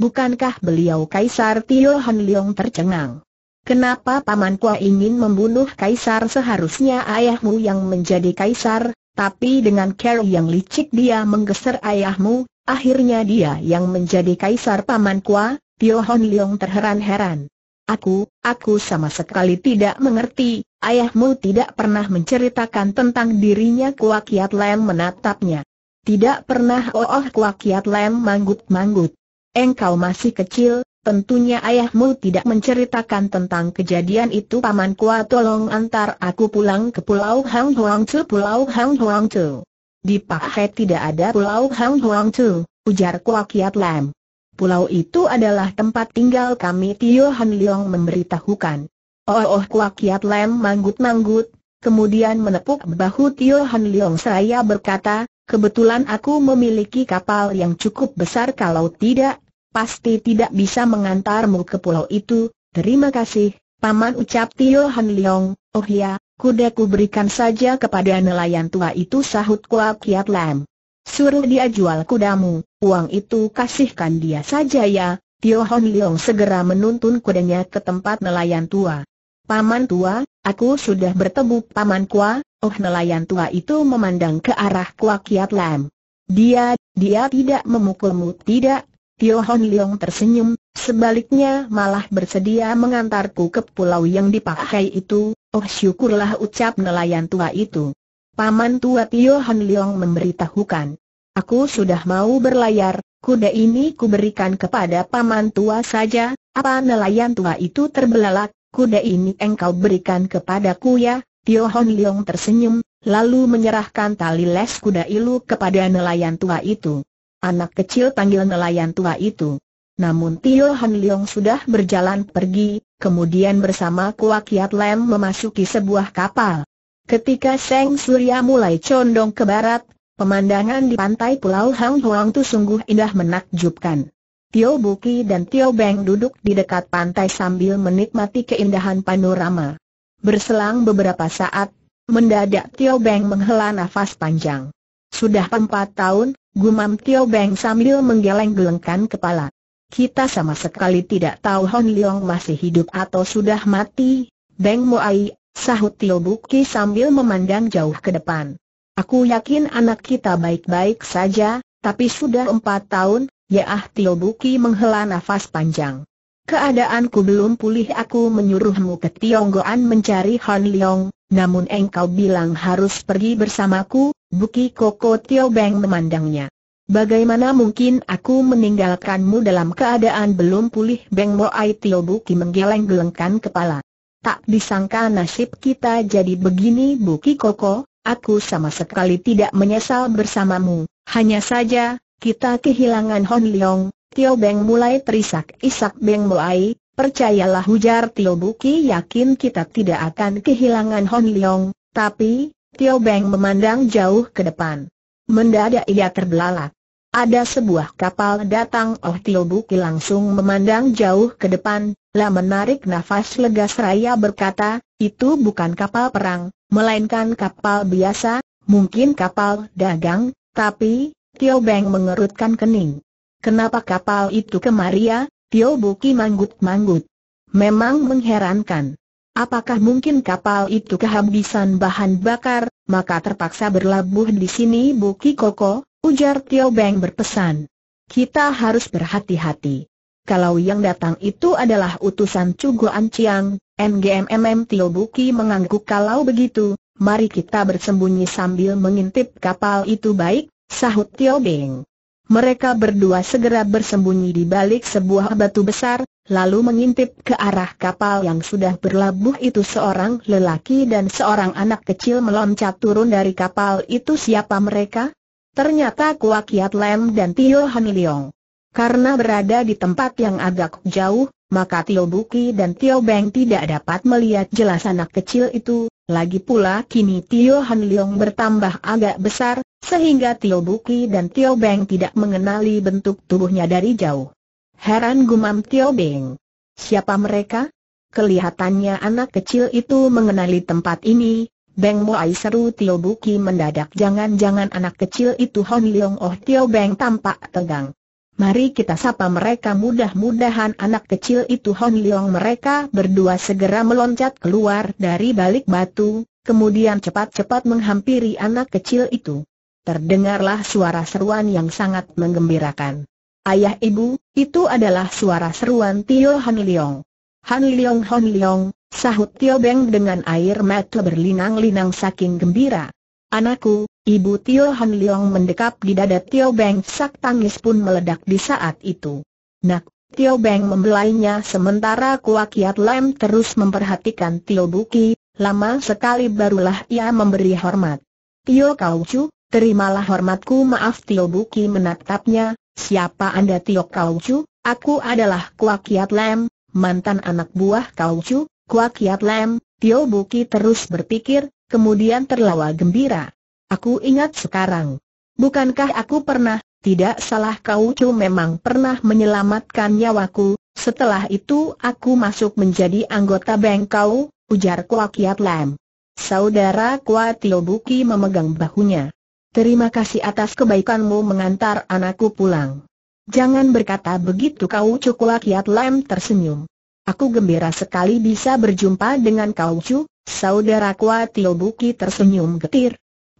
Bukankah beliau Kaisar Tio Hon Leong tercengang? Kenapa Paman Kua ingin membunuh Kaisar seharusnya ayahmu yang menjadi Kaisar, tapi dengan Carol yang licik dia menggeser ayahmu, akhirnya dia yang menjadi Kaisar Paman Kua, Tio Hon Leong terheran-heran. Aku, aku sama sekali tidak mengerti, ayahmu tidak pernah menceritakan tentang dirinya Kua Kiat Lem menatapnya. Tidak pernah oh, oh Kua Kiat Lem manggut-manggut. Engkau masih kecil, Tentunya ayahmu tidak menceritakan tentang kejadian itu Paman Kua tolong antar aku pulang ke Pulau Hang Huang Chu Pulau Hang Huang Chu. Di He tidak ada Pulau Hang Huang Chu, ujar Kua Kiat Lam. Pulau itu adalah tempat tinggal kami Tio Han Leong memberitahukan. Oh oh Kua Kiat Lam manggut-manggut, kemudian menepuk bahu Tio Han Leong saya berkata, kebetulan aku memiliki kapal yang cukup besar kalau tidak pasti tidak bisa mengantarmu ke pulau itu, terima kasih, Paman ucap Tio Han Leong, oh ya, kudaku berikan saja kepada nelayan tua itu sahut Kua Kiat Lam. Suruh dia jual kudamu, uang itu kasihkan dia saja ya, Tio Han Leong segera menuntun kudanya ke tempat nelayan tua. Paman tua, aku sudah bertemu Paman Kua, oh nelayan tua itu memandang ke arah Kuak Kiat Lam. Dia, dia tidak memukulmu tidak, Tio Hon Leong tersenyum, sebaliknya malah bersedia mengantarku ke pulau yang dipakai itu, oh syukurlah ucap nelayan tua itu. Paman tua Tio Hon Leong memberitahukan. Aku sudah mau berlayar, kuda ini kuberikan kepada paman tua saja, apa nelayan tua itu terbelalak, kuda ini engkau berikan kepadaku ya, Tio Hon Leong tersenyum, lalu menyerahkan tali les kuda ilu kepada nelayan tua itu. Anak kecil panggil nelayan tua itu. Namun Tio Han Leong sudah berjalan pergi, kemudian bersama kuakiat Yat Lem memasuki sebuah kapal. Ketika Seng Surya mulai condong ke barat, pemandangan di pantai Pulau Hang Huang itu sungguh indah menakjubkan. Tio Buki dan Tio Beng duduk di dekat pantai sambil menikmati keindahan panorama. Berselang beberapa saat, mendadak Tio Beng menghela nafas panjang. Sudah empat tahun, Gumam Tio Beng sambil menggeleng-gelengkan kepala. Kita sama sekali tidak tahu Hon Leong masih hidup atau sudah mati. Beng Moai, sahut Tio Buki sambil memandang jauh ke depan. Aku yakin anak kita baik-baik saja, tapi sudah empat tahun, Ya ah, Tio Buki menghela nafas panjang. Keadaanku belum pulih aku menyuruhmu ke Tionggoan mencari Hon Leong, namun engkau bilang harus pergi bersamaku, Buki Koko Tio Beng memandangnya. Bagaimana mungkin aku meninggalkanmu dalam keadaan belum pulih Beng Moai Tio Buki menggeleng-gelengkan kepala. Tak disangka nasib kita jadi begini Buki Koko, aku sama sekali tidak menyesal bersamamu, hanya saja, kita kehilangan Hon Leong, Tio Beng mulai terisak-isak Beng Moai, Percayalah hujar Tio Buki yakin kita tidak akan kehilangan Hon Leong, tapi, Tio Beng memandang jauh ke depan. Mendadak ia terbelalak. Ada sebuah kapal datang Oh Tio Buki langsung memandang jauh ke depan, lah menarik nafas lega seraya berkata, itu bukan kapal perang, melainkan kapal biasa, mungkin kapal dagang, tapi, Tio Beng mengerutkan kening. Kenapa kapal itu kemari ya? Tio Buki manggut-manggut. Memang mengherankan. Apakah mungkin kapal itu kehabisan bahan bakar, maka terpaksa berlabuh di sini Buki Koko, ujar Tio Beng berpesan. Kita harus berhati-hati. Kalau yang datang itu adalah utusan Cugo Anciang, NGMMM Tio Buki mengangguk kalau begitu, mari kita bersembunyi sambil mengintip kapal itu baik, sahut Tio Beng mereka berdua segera bersembunyi di balik sebuah batu besar, lalu mengintip ke arah kapal yang sudah berlabuh itu seorang lelaki dan seorang anak kecil meloncat turun dari kapal itu siapa mereka? Ternyata Kua Kiat Lem dan Tio Han Leong. Karena berada di tempat yang agak jauh, maka Tio Buki dan Tio Beng tidak dapat melihat jelas anak kecil itu, lagi pula kini Tio Han Leong bertambah agak besar, sehingga Tio Buki dan Tio Beng tidak mengenali bentuk tubuhnya dari jauh. Heran gumam Tio Beng. Siapa mereka? Kelihatannya anak kecil itu mengenali tempat ini, Beng Moai seru Tio Buki mendadak jangan-jangan anak kecil itu Han Leong Oh Tio Beng tampak tegang. Mari kita sapa mereka mudah-mudahan anak kecil itu Hon Leong mereka berdua segera meloncat keluar dari balik batu, kemudian cepat-cepat menghampiri anak kecil itu. Terdengarlah suara seruan yang sangat menggembirakan. Ayah ibu, itu adalah suara seruan Tio Han Leong. Han Leong Han Leong, sahut Tio Beng dengan air mata berlinang-linang saking gembira. Anakku, Ibu Tio Han Leong mendekap di dada Tio Beng sak tangis pun meledak di saat itu. Nak, Tio Beng membelainya sementara Kuakiat Yat Lem terus memperhatikan Tio Buki, lama sekali barulah ia memberi hormat. Tio Kau Chu, terimalah hormatku maaf Tio Buki menatapnya, siapa anda Tio Kau Chu, aku adalah Kuakiat Yat Lem, mantan anak buah Kau Chu, Kuakiat Yat Lem, Tio Buki terus berpikir, kemudian terlawa gembira. Aku ingat sekarang. Bukankah aku pernah, tidak salah kau cu memang pernah menyelamatkan nyawaku, setelah itu aku masuk menjadi anggota bank kau, ujar Kuak Lam. Saudara Kuat Buki memegang bahunya. Terima kasih atas kebaikanmu mengantar anakku pulang. Jangan berkata begitu kau cu Kuak Lam tersenyum. Aku gembira sekali bisa berjumpa dengan kau cu, saudara Kuat Buki tersenyum getir.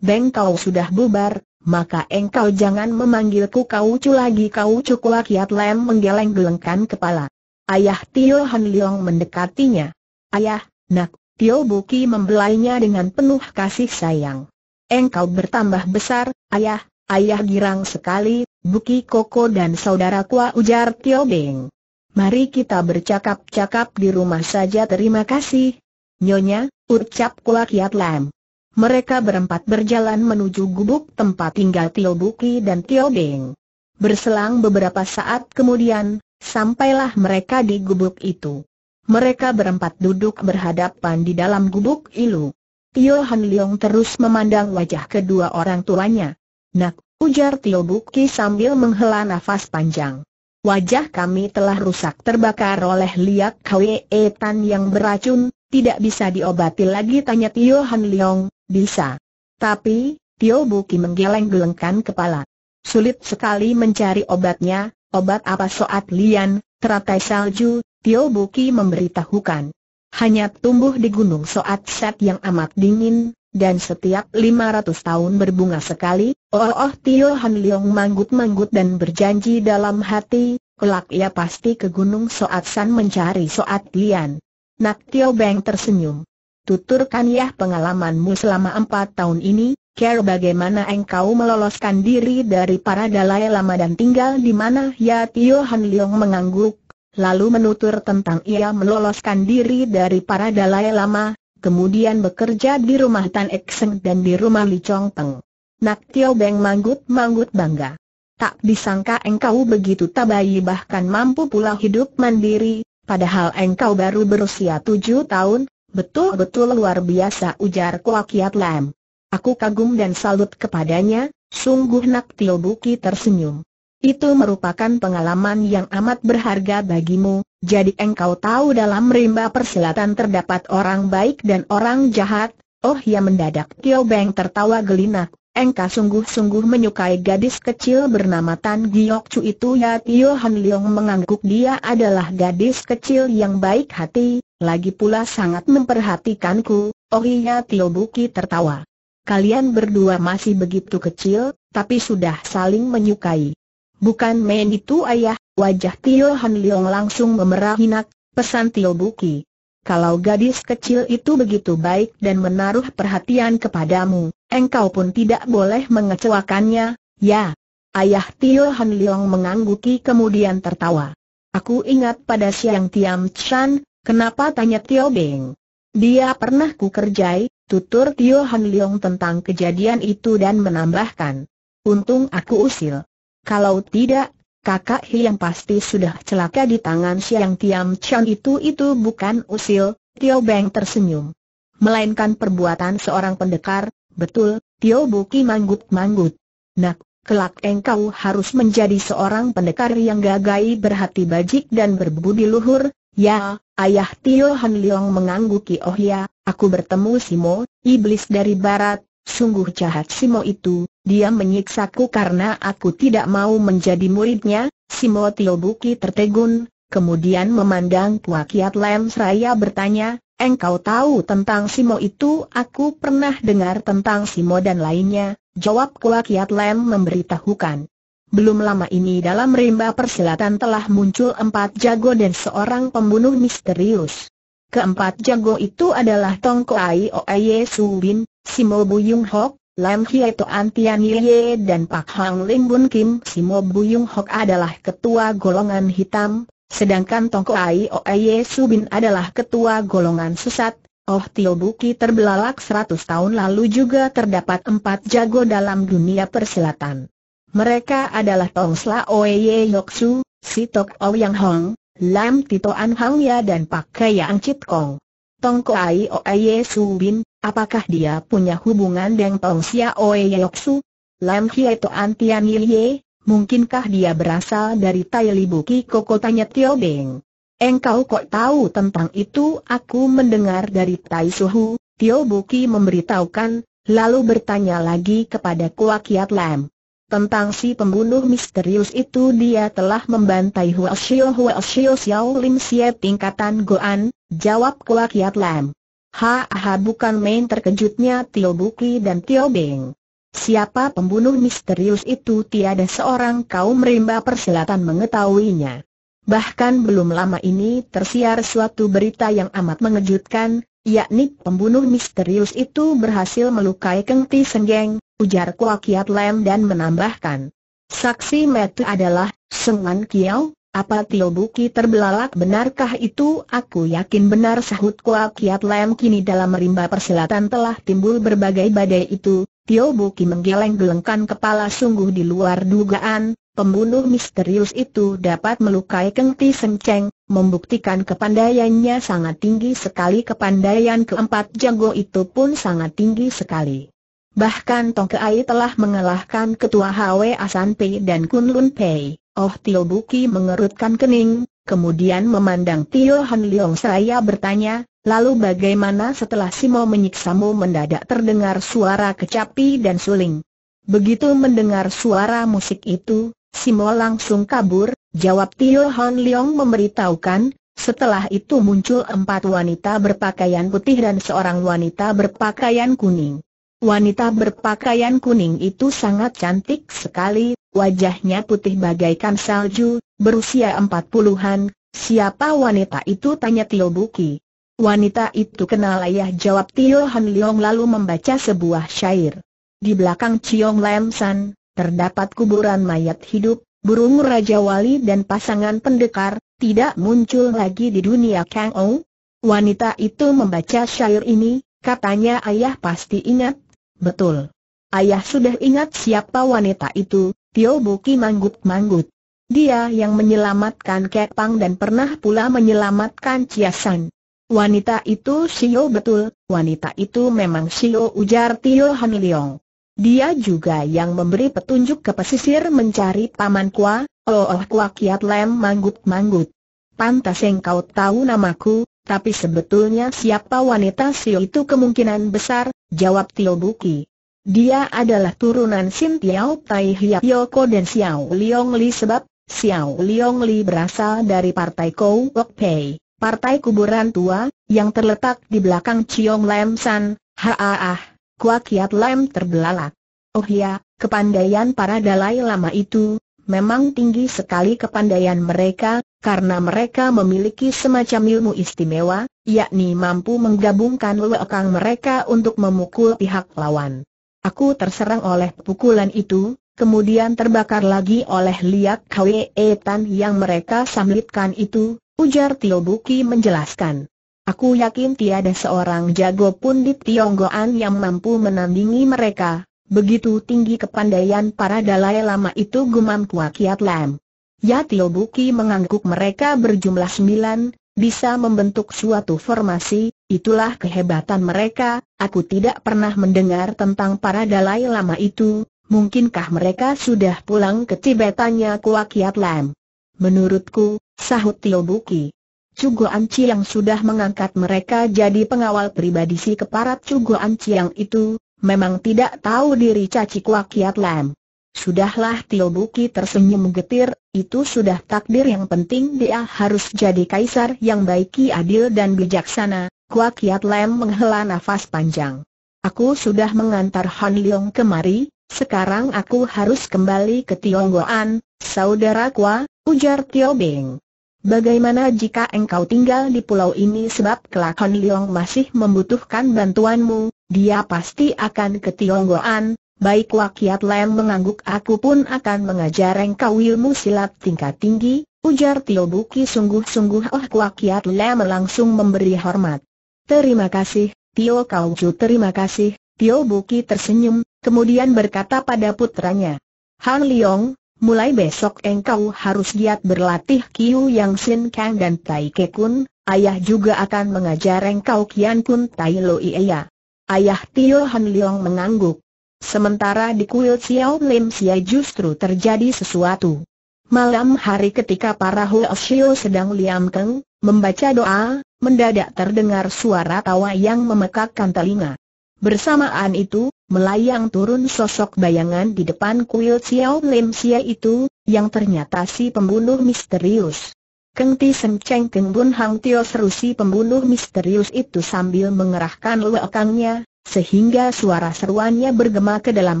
Beng kau sudah bubar, maka engkau jangan memanggilku kau cu lagi Kau Kua Kiat Lem menggeleng-gelengkan kepala. Ayah Tio Han Leong mendekatinya. Ayah, nak, Tio Buki membelainya dengan penuh kasih sayang. Engkau bertambah besar, ayah, ayah girang sekali, Buki Koko dan saudara Kua ujar Tio Beng. Mari kita bercakap-cakap di rumah saja terima kasih. Nyonya, ucap Kua Kiat Lem mereka berempat berjalan menuju gubuk tempat tinggal Tio Buki dan Tio Beng. Berselang beberapa saat kemudian, sampailah mereka di gubuk itu. Mereka berempat duduk berhadapan di dalam gubuk ilu. Tio Han Leong terus memandang wajah kedua orang tuanya. Nak, ujar Tio Buki sambil menghela nafas panjang. Wajah kami telah rusak terbakar oleh liak KWE Tan yang beracun, tidak bisa diobati lagi tanya Tio Han Leong, bisa. Tapi, Tio Buki menggeleng-gelengkan kepala. Sulit sekali mencari obatnya, obat apa soat lian, teratai salju, Tio Buki memberitahukan. Hanya tumbuh di gunung soat set yang amat dingin, dan setiap 500 tahun berbunga sekali, oh oh Tio Han Leong manggut-manggut dan berjanji dalam hati, kelak ia pasti ke gunung soat san mencari soat lian. Nak Tio Beng tersenyum. Tuturkan ya pengalamanmu selama empat tahun ini, care bagaimana engkau meloloskan diri dari para dalai lama dan tinggal di mana ya Tio Han Leong mengangguk, lalu menutur tentang ia meloloskan diri dari para dalai lama, kemudian bekerja di rumah Tan Ekseng dan di rumah Li Chong Peng. Nak Tio Beng manggut-manggut bangga. Tak disangka engkau begitu tabayi bahkan mampu pula hidup mandiri, Padahal engkau baru berusia tujuh tahun, betul-betul luar biasa ujar Kuo Kiat Lam. Aku kagum dan salut kepadanya, sungguh Nak Tio Buki tersenyum. Itu merupakan pengalaman yang amat berharga bagimu, jadi engkau tahu dalam rimba persilatan terdapat orang baik dan orang jahat, oh ya mendadak Tio Beng tertawa gelinak, Engkau sungguh-sungguh menyukai gadis kecil bernama Tan Giok Chu itu ya Tio Han Leong mengangguk dia adalah gadis kecil yang baik hati, lagi pula sangat memperhatikanku, oh iya Tio Buki tertawa. Kalian berdua masih begitu kecil, tapi sudah saling menyukai. Bukan main itu ayah, wajah Tio Han Leong langsung memerah hinak, pesan Tio Buki kalau gadis kecil itu begitu baik dan menaruh perhatian kepadamu, engkau pun tidak boleh mengecewakannya, ya. Ayah Tio Han Leong mengangguki kemudian tertawa. Aku ingat pada siang Tiam Chan, kenapa tanya Tio Beng. Dia pernah ku kerjai, tutur Tio Han Leong tentang kejadian itu dan menambahkan. Untung aku usil. Kalau tidak, kakak Hi yang pasti sudah celaka di tangan Siang Tiam Chan itu itu bukan usil, Tio Beng tersenyum. Melainkan perbuatan seorang pendekar, betul, Tio Buki manggut-manggut. Nak, kelak engkau harus menjadi seorang pendekar yang gagai berhati bajik dan berbudi luhur, ya, ayah Tio Han Leong mengangguki oh ya, aku bertemu Simo, iblis dari barat, sungguh jahat Simo itu, dia menyiksaku karena aku tidak mau menjadi muridnya, Simo Tio tertegun, kemudian memandang pua Kiat Lem Seraya bertanya, Engkau tahu tentang Simo itu? Aku pernah dengar tentang Simo dan lainnya, jawab pua Kiat Lem memberitahukan. Belum lama ini dalam rimba persilatan telah muncul empat jago dan seorang pembunuh misterius. Keempat jago itu adalah Tong Koai Oeye Su Bin, Simo Buyung Hok, Lam Hie Toan Tian Yie dan Pak Hang Ling Bun Kim Simo Buyung Hok adalah ketua golongan hitam, sedangkan Tong Ai Oe Subin adalah ketua golongan sesat. Oh Tio Buki terbelalak 100 tahun lalu juga terdapat empat jago dalam dunia persilatan. Mereka adalah Tong Sla Oe Yok Su, Si Tok Ouyang Hong, Lam Tito An Hang Ya dan Pak Kaya Ang Chit Kong. Tongko Ai Oye Su Bin, apakah dia punya hubungan dengan Tong Sia Oe Yok Su? Lam Hie Toan Tian Ye, mungkinkah dia berasal dari Tai Libu Koko tanya Tio Beng? Engkau kok tahu tentang itu? Aku mendengar dari Tai Suhu, Tio Buki memberitahukan, lalu bertanya lagi kepada Kuakiat Lam. Tentang si pembunuh misterius itu dia telah membantai Hua Xiu, Hua Xiu, Xiao Lim Xie tingkatan Goan, jawab Kua Kiat Lam. Ha ha bukan main terkejutnya Tio Bukli dan Tio Beng. Siapa pembunuh misterius itu tiada seorang kaum rimba persilatan mengetahuinya. Bahkan belum lama ini tersiar suatu berita yang amat mengejutkan, yakni pembunuh misterius itu berhasil melukai Kengti Senggeng, ujar Kua Kiat Lem dan menambahkan. Saksi metu adalah, Sengan Kiao, apa Tio Buki terbelalak benarkah itu? Aku yakin benar sahut Kua Kiat Lem kini dalam rimba persilatan telah timbul berbagai badai itu. Tio Buki menggeleng-gelengkan kepala sungguh di luar dugaan. Pembunuh misterius itu dapat melukai Kengti Cheng, membuktikan kepandaiannya sangat tinggi sekali kepandaian keempat jago itu pun sangat tinggi sekali. Bahkan Tong Kai telah mengalahkan ketua Hwe Asan Pei dan Kun Lun Pei. Oh Tio Buki mengerutkan kening, kemudian memandang Tio Han Leong saya bertanya, lalu bagaimana setelah Simo menyiksamu mendadak terdengar suara kecapi dan suling. Begitu mendengar suara musik itu, Simo langsung kabur, jawab Tio Han Leong memberitahukan, setelah itu muncul empat wanita berpakaian putih dan seorang wanita berpakaian kuning. Wanita berpakaian kuning itu sangat cantik sekali, wajahnya putih bagaikan salju, berusia empat puluhan, siapa wanita itu tanya Tio Buki. Wanita itu kenal ayah jawab Tio Han Liang lalu membaca sebuah syair. Di belakang Ciong Lam San, terdapat kuburan mayat hidup, burung Raja Wali dan pasangan pendekar, tidak muncul lagi di dunia Kang Ou. Wanita itu membaca syair ini, katanya ayah pasti ingat Betul. Ayah sudah ingat siapa wanita itu, Tio Buki manggut-manggut. Dia yang menyelamatkan Kepang dan pernah pula menyelamatkan Ciasan. Wanita itu Sio betul, wanita itu memang Sio ujar Tio Haniliong. Dia juga yang memberi petunjuk ke pesisir mencari Paman Kua, Oh Oh Kua Kiat Lem manggut-manggut. Pantas engkau tahu namaku, tapi sebetulnya siapa wanita Sio itu kemungkinan besar, jawab Tio Buki. Dia adalah turunan Sin Tiao Tai Hiap Yoko dan Xiao Liong Li sebab, Xiao Liong Li berasal dari partai Kou Wok Pei, partai kuburan tua, yang terletak di belakang Chiong Lam San, Haaah, kuakiat Lam terbelalak. Oh ya, kepandaian para Dalai Lama itu, Memang tinggi sekali kepandaian mereka, karena mereka memiliki semacam ilmu istimewa, yakni mampu menggabungkan lewekang mereka untuk memukul pihak lawan. Aku terserang oleh pukulan itu, kemudian terbakar lagi oleh liak kwe etan yang mereka samlitkan itu, ujar Tio Buki menjelaskan. Aku yakin tiada seorang jago pun di Tionggoan yang mampu menandingi mereka, Begitu tinggi kepandaian para dalai lama itu gumam Kua Kiat Lam. Ya Tio Buki mengangguk mereka berjumlah sembilan, bisa membentuk suatu formasi, itulah kehebatan mereka, aku tidak pernah mendengar tentang para dalai lama itu, mungkinkah mereka sudah pulang ke Tibetannya Kua Kiat Lam? Menurutku, sahut Tio Buki. Cugo Anci yang sudah mengangkat mereka jadi pengawal pribadi si keparat Cugo Anci yang itu, memang tidak tahu diri caci kuak Kiat Lam. Sudahlah Tio Buki tersenyum getir, itu sudah takdir yang penting dia harus jadi kaisar yang baik, adil dan bijaksana. Kuak Kiat Lam menghela nafas panjang. Aku sudah mengantar Han Leong kemari, sekarang aku harus kembali ke Tionggoan, saudara Kua, ujar Tio Bing. Bagaimana jika engkau tinggal di pulau ini sebab kelak Hon masih membutuhkan bantuanmu, dia pasti akan ke Tionggoan, baik Wakiat Lem mengangguk aku pun akan mengajar engkau ilmu silat tingkat tinggi, ujar Tio Buki sungguh-sungguh oh Wakiat Lem langsung memberi hormat. Terima kasih, Tio Kauju. terima kasih, Tio Buki tersenyum, kemudian berkata pada putranya. Han Leong, mulai besok engkau harus giat berlatih Kiu Yang Sin Kang dan Tai Ke Kun, ayah juga akan mengajar engkau Kian Kun Tai Lo Iya. Ayah Tio Han Leong mengangguk. Sementara di kuil Xiao Lim Xia justru terjadi sesuatu. Malam hari ketika para Huo Xiu sedang liam keng, membaca doa, mendadak terdengar suara tawa yang memekakkan telinga. Bersamaan itu, melayang turun sosok bayangan di depan kuil Xiao Lim Xia itu, yang ternyata si pembunuh misterius. Keng Ti Seng Cheng Keng Bun Hang Tio seru si pembunuh misterius itu sambil mengerahkan luekangnya, sehingga suara seruannya bergema ke dalam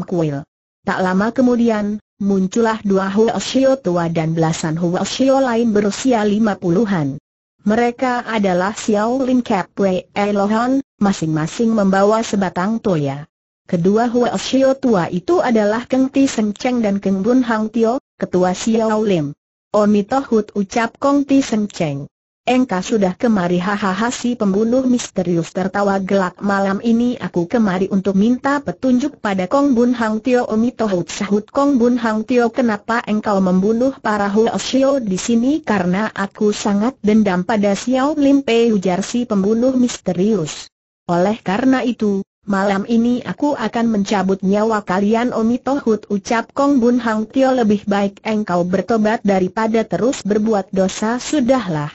kuil. Tak lama kemudian, muncullah dua Xiao tua dan belasan Xiao lain berusia lima puluhan. Mereka adalah Xiao Lim Kap Wei Elohan, masing-masing membawa sebatang toya. Kedua Hua Xiao tua itu adalah Keng Ti Seng Cheng dan Keng Bun Hang Tio, ketua Xiao Lim. Omito Hut ucap Kong Ti Seng Cheng. Engkau sudah kemari hahaha si pembunuh misterius tertawa gelak malam ini aku kemari untuk minta petunjuk pada Kong Bun Hang Tio Omi Tohut sahut Kong Bun Hang Tio kenapa engkau membunuh para Huo Xiao di sini karena aku sangat dendam pada Xiao Lim Pei ujar si pembunuh misterius. Oleh karena itu, Malam ini aku akan mencabut nyawa kalian Omi Tohut ucap Kong Bun Hang Tio lebih baik engkau bertobat daripada terus berbuat dosa sudahlah.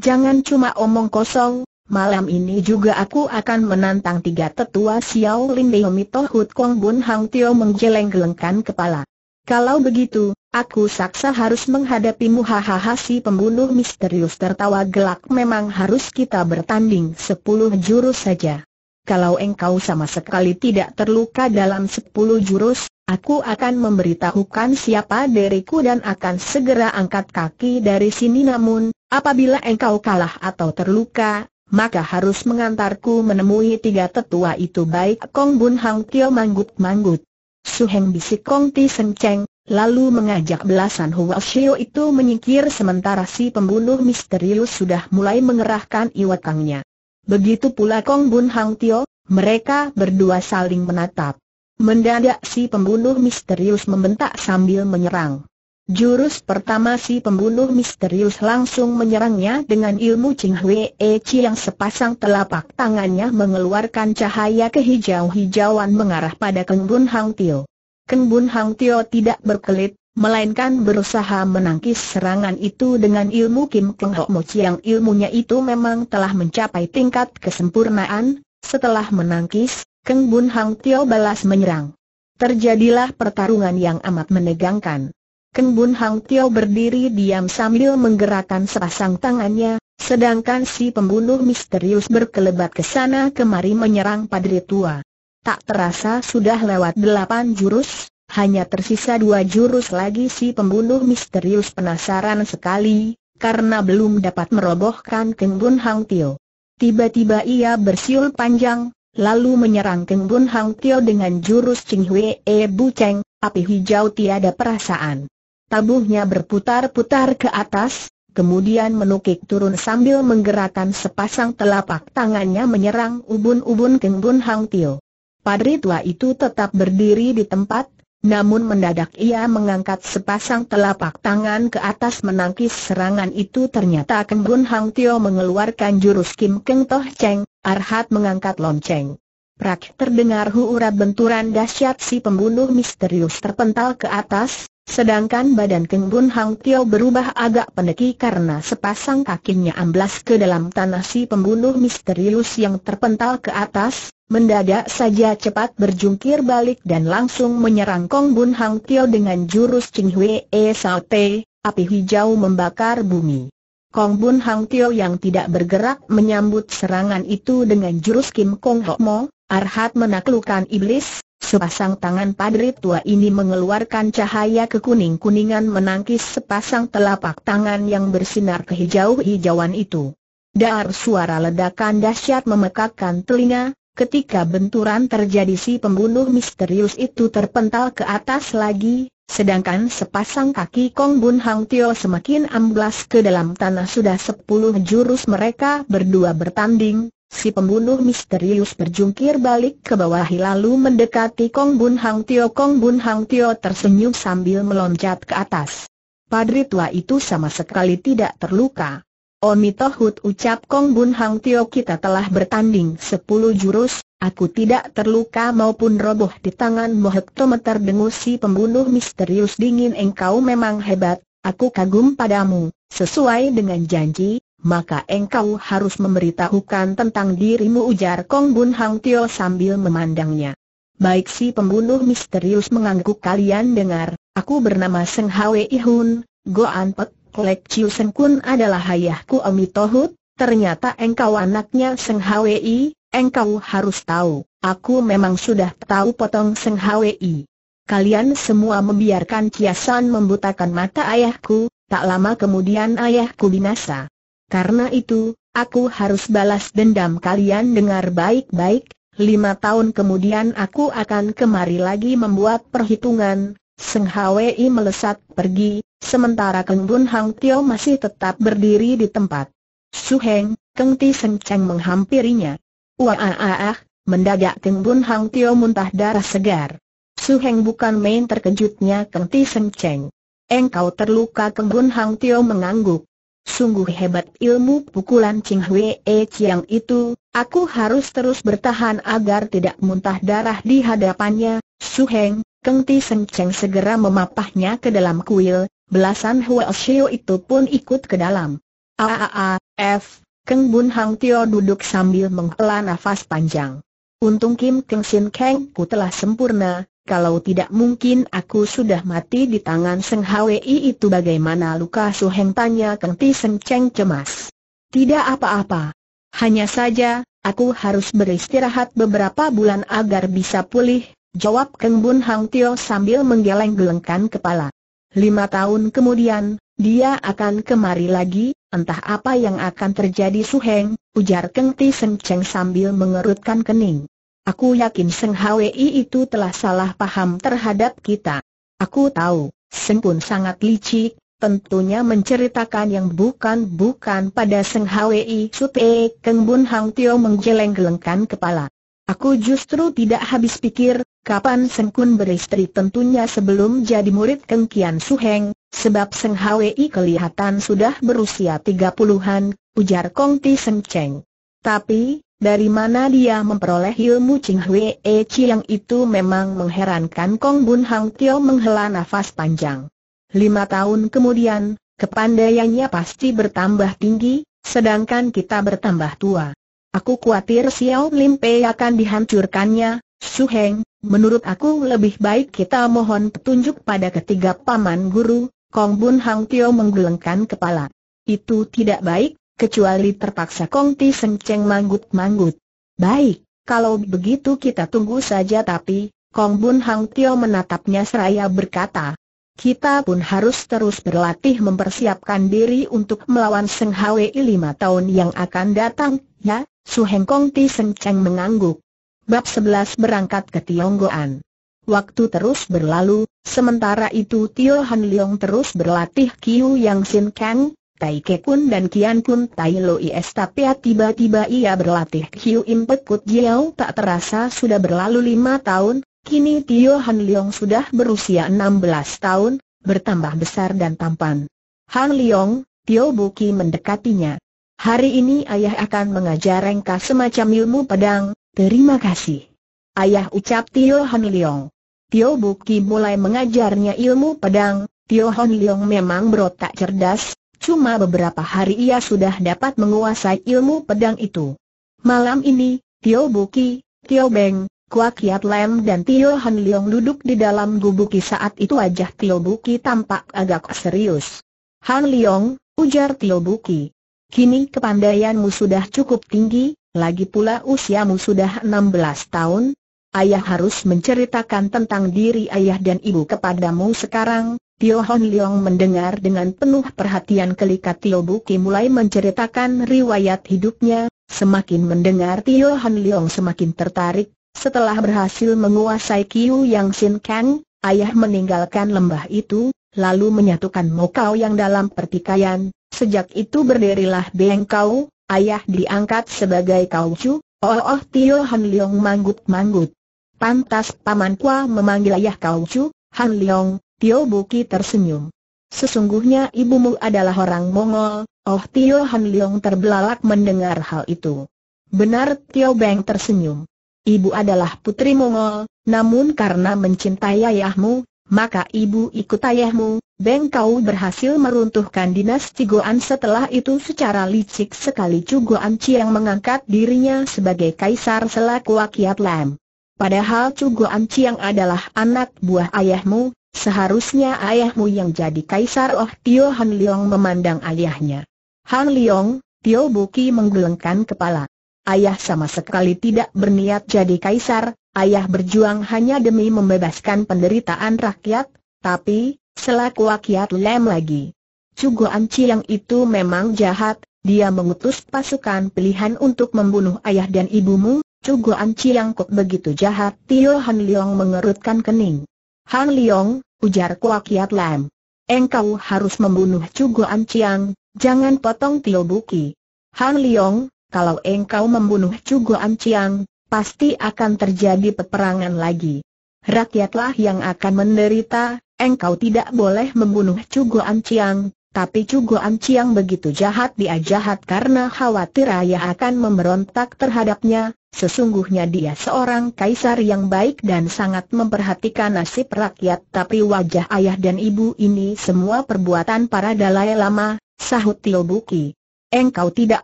Jangan cuma omong kosong, malam ini juga aku akan menantang tiga tetua Xiao Lin Dei Omi Tohut Kong Bun Hang Tio menggeleng-gelengkan kepala. Kalau begitu, aku saksa harus menghadapimu hahaha si pembunuh misterius tertawa gelak memang harus kita bertanding sepuluh jurus saja kalau engkau sama sekali tidak terluka dalam sepuluh jurus, aku akan memberitahukan siapa diriku dan akan segera angkat kaki dari sini namun, apabila engkau kalah atau terluka, maka harus mengantarku menemui tiga tetua itu baik Kong Bun Hang Tio manggut-manggut. Suheng bisik Kong Ti Seng Cheng, lalu mengajak belasan Hua Shio itu menyingkir sementara si pembunuh misterius sudah mulai mengerahkan iwakangnya. Begitu pula Kong Bun Hang Tio, mereka berdua saling menatap. Mendadak si pembunuh misterius membentak sambil menyerang. Jurus pertama si pembunuh misterius langsung menyerangnya dengan ilmu Ching Hwee Chi yang sepasang telapak tangannya mengeluarkan cahaya kehijau-hijauan mengarah pada Keng Bun Hang Tio. Keng Bun Hang Tio tidak berkelit, melainkan berusaha menangkis serangan itu dengan ilmu Kim Keng Ho Mo yang ilmunya itu memang telah mencapai tingkat kesempurnaan, setelah menangkis, Keng Bun Hang Tio balas menyerang. Terjadilah pertarungan yang amat menegangkan. Keng Bun Hang Tio berdiri diam sambil menggerakkan sepasang tangannya, sedangkan si pembunuh misterius berkelebat ke sana kemari menyerang padri tua. Tak terasa sudah lewat delapan jurus, hanya tersisa dua jurus lagi si pembunuh misterius penasaran sekali, karena belum dapat merobohkan Keng Bun Hang Tio. Tiba-tiba ia bersiul panjang, lalu menyerang Keng Bun Hang Tio dengan jurus Ching Hwe E Bu Cheng, api hijau tiada perasaan. Tabuhnya berputar-putar ke atas, kemudian menukik turun sambil menggerakkan sepasang telapak tangannya menyerang ubun-ubun Keng Bun Hang Tio. Padri tua itu tetap berdiri di tempat, namun mendadak ia mengangkat sepasang telapak tangan ke atas menangkis serangan itu ternyata Kembun Hang Tio mengeluarkan jurus Kim Keng Toh Cheng, Arhat mengangkat lonceng. Prak terdengar huurat benturan dahsyat si pembunuh misterius terpental ke atas, sedangkan badan Kembun Hang Tio berubah agak pendeki karena sepasang kakinya amblas ke dalam tanah si pembunuh misterius yang terpental ke atas, Mendadak saja cepat berjungkir balik dan langsung menyerang Kong Bun Hang Tio dengan jurus Ching Hwe E Sao Te, api hijau membakar bumi. Kong Bun Hang Tio yang tidak bergerak menyambut serangan itu dengan jurus Kim Kong Hok Mo, Arhat menaklukkan iblis, sepasang tangan padri tua ini mengeluarkan cahaya kekuning-kuningan menangkis sepasang telapak tangan yang bersinar kehijau-hijauan itu. Dar suara ledakan dahsyat memekakkan telinga, Ketika benturan terjadi si pembunuh misterius itu terpental ke atas lagi, sedangkan sepasang kaki Kong Bun Hang Tio semakin amblas ke dalam tanah sudah sepuluh jurus mereka berdua bertanding, si pembunuh misterius berjungkir balik ke bawah lalu mendekati Kong Bun Hang Tio Kong Bun Hang Tio tersenyum sambil meloncat ke atas. Padri tua itu sama sekali tidak terluka. Omitohut ucap Kong Bun Hang Tio kita telah bertanding sepuluh jurus, aku tidak terluka maupun roboh di tangan Mohektometer dengus si pembunuh misterius dingin engkau memang hebat, aku kagum padamu, sesuai dengan janji, maka engkau harus memberitahukan tentang dirimu ujar Kong Bun Hang Tio sambil memandangnya. Baik si pembunuh misterius mengangguk kalian dengar, aku bernama Seng Hwe Ihun, Goan Pek, Lek Chiu Seng Kun adalah ayahku Ami Tohut, ternyata engkau anaknya Seng Hwi, engkau harus tahu, aku memang sudah tahu potong Seng Hwi. Kalian semua membiarkan Kiasan membutakan mata ayahku, tak lama kemudian ayahku binasa. Karena itu, aku harus balas dendam kalian dengar baik-baik, lima tahun kemudian aku akan kemari lagi membuat perhitungan, Seng Hwi melesat pergi, sementara Keng Bun Hang Tio masih tetap berdiri di tempat. Su Heng, Keng Ti Seng Cheng menghampirinya. Wah ah ah mendadak Keng Bun Hang Tio muntah darah segar. Su Heng bukan main terkejutnya Keng Ti Seng Cheng. Engkau terluka Keng Bun Hang Tio mengangguk. Sungguh hebat ilmu pukulan Ching Hwe E Chiang itu, aku harus terus bertahan agar tidak muntah darah di hadapannya, Su Heng, Keng Ti Seng Cheng segera memapahnya ke dalam kuil, belasan Hua Xiu itu pun ikut ke dalam. Aaa, F, Keng Bun Hang Tio duduk sambil menghela nafas panjang. Untung Kim Keng Sin Keng ku telah sempurna, kalau tidak mungkin aku sudah mati di tangan Seng Hwi itu bagaimana luka Su Heng tanya Keng Ti Seng Cheng cemas. Tidak apa-apa. Hanya saja, aku harus beristirahat beberapa bulan agar bisa pulih, Jawab Keng Bun Hang Tio sambil menggeleng-gelengkan kepala. Lima tahun kemudian, dia akan kemari lagi, entah apa yang akan terjadi Su Heng, ujar Keng Ti Seng Cheng sambil mengerutkan kening. Aku yakin Seng Hwi itu telah salah paham terhadap kita. Aku tahu, Seng pun sangat licik, tentunya menceritakan yang bukan-bukan pada Seng Hwi Sute Keng Bun Hang Tio menggeleng-gelengkan kepala. Aku justru tidak habis pikir, kapan Seng Kun beristri tentunya sebelum jadi murid Keng Kian Su Heng, sebab Seng Hwi kelihatan sudah berusia tiga puluhan, ujar Kong Ti Seng Cheng. Tapi, dari mana dia memperoleh ilmu Ching Hwi E yang itu memang mengherankan Kong Bun Hang Tio menghela nafas panjang. Lima tahun kemudian, kepandaiannya pasti bertambah tinggi, sedangkan kita bertambah tua. Aku khawatir Xiao Lim Pei akan dihancurkannya, Su Heng, menurut aku lebih baik kita mohon petunjuk pada ketiga paman guru, Kong Bun Hang Tio menggelengkan kepala. Itu tidak baik, kecuali terpaksa Kong Ti Seng Cheng manggut-manggut. Baik, kalau begitu kita tunggu saja tapi, Kong Bun Hang Tio menatapnya seraya berkata. Kita pun harus terus berlatih mempersiapkan diri untuk melawan Seng Hwi lima tahun yang akan datang Ya, Su Hengkong Ti Seng Cheng mengangguk. Bab 11 berangkat ke Tionggoan. Waktu terus berlalu, sementara itu Tio Han Leong terus berlatih Kiu Yang Sin Kang, Tai Ke Kun dan Kian Kun Tai Lo Is tapi tiba-tiba ia berlatih Kiu impet Kut Jiao tak terasa sudah berlalu lima tahun, kini Tio Han Leong sudah berusia enam belas tahun, bertambah besar dan tampan. Han Leong, Tio Buki mendekatinya. Hari ini ayah akan mengajar engkau semacam ilmu pedang, terima kasih. Ayah ucap Tio Han Leong. Tio Buki mulai mengajarnya ilmu pedang, Tio Han Leong memang berotak cerdas, cuma beberapa hari ia sudah dapat menguasai ilmu pedang itu. Malam ini, Tio Buki, Tio Beng, Kuak Kiat Lem dan Tio Han Leong duduk di dalam gubuki saat itu wajah Tio Buki tampak agak serius. Han Leong, ujar Tio Buki. Kini kepandaianmu sudah cukup tinggi, lagi pula usiamu sudah 16 tahun. Ayah harus menceritakan tentang diri ayah dan ibu kepadamu sekarang. Tio Hon Leong mendengar dengan penuh perhatian kelika Tio Buki mulai menceritakan riwayat hidupnya. Semakin mendengar Tio Hon Leong semakin tertarik. Setelah berhasil menguasai Kiu Yang Sin Kang, ayah meninggalkan lembah itu, lalu menyatukan Mokau yang dalam pertikaian, Sejak itu berdirilah bengkau ayah diangkat sebagai Kaucu, Oh Oh Tio Han Leong manggut-manggut. Pantas Paman Kwa memanggil ayah Kaucu, Han Leong, Tio Buki tersenyum. Sesungguhnya ibumu adalah orang Mongol, Oh Tio Han Leong terbelalak mendengar hal itu. Benar Tio Beng tersenyum. Ibu adalah putri Mongol, namun karena mencintai ayahmu, maka ibu ikut ayahmu, Beng Kau berhasil meruntuhkan dinasti Goan setelah itu secara licik sekali Chu Goan Chiang mengangkat dirinya sebagai kaisar selaku wakiat Lam. Padahal Chu Goan Chiang adalah anak buah ayahmu, seharusnya ayahmu yang jadi kaisar Oh Tio Han Leong memandang ayahnya. Han Leong, Tio Buki menggelengkan kepala. Ayah sama sekali tidak berniat jadi kaisar, ayah berjuang hanya demi membebaskan penderitaan rakyat, tapi, selaku rakyat lem lagi. Cugo Anci yang itu memang jahat, dia mengutus pasukan pilihan untuk membunuh ayah dan ibumu, Cugo Anci yang kok begitu jahat Tio Han Leong mengerutkan kening. Han Leong, ujar kuakiat lem. Lam. Engkau harus membunuh Cugo Anciang, jangan potong Tio Buki. Han Leong, kalau engkau membunuh Cugo Anciang, pasti akan terjadi peperangan lagi. Rakyatlah yang akan menderita, engkau tidak boleh membunuh Cugo Anciang, tapi Cugo Anciang begitu jahat dia jahat karena khawatir ayah akan memberontak terhadapnya, sesungguhnya dia seorang kaisar yang baik dan sangat memperhatikan nasib rakyat tapi wajah ayah dan ibu ini semua perbuatan para Dalai Lama, sahut Tio Buki. Engkau tidak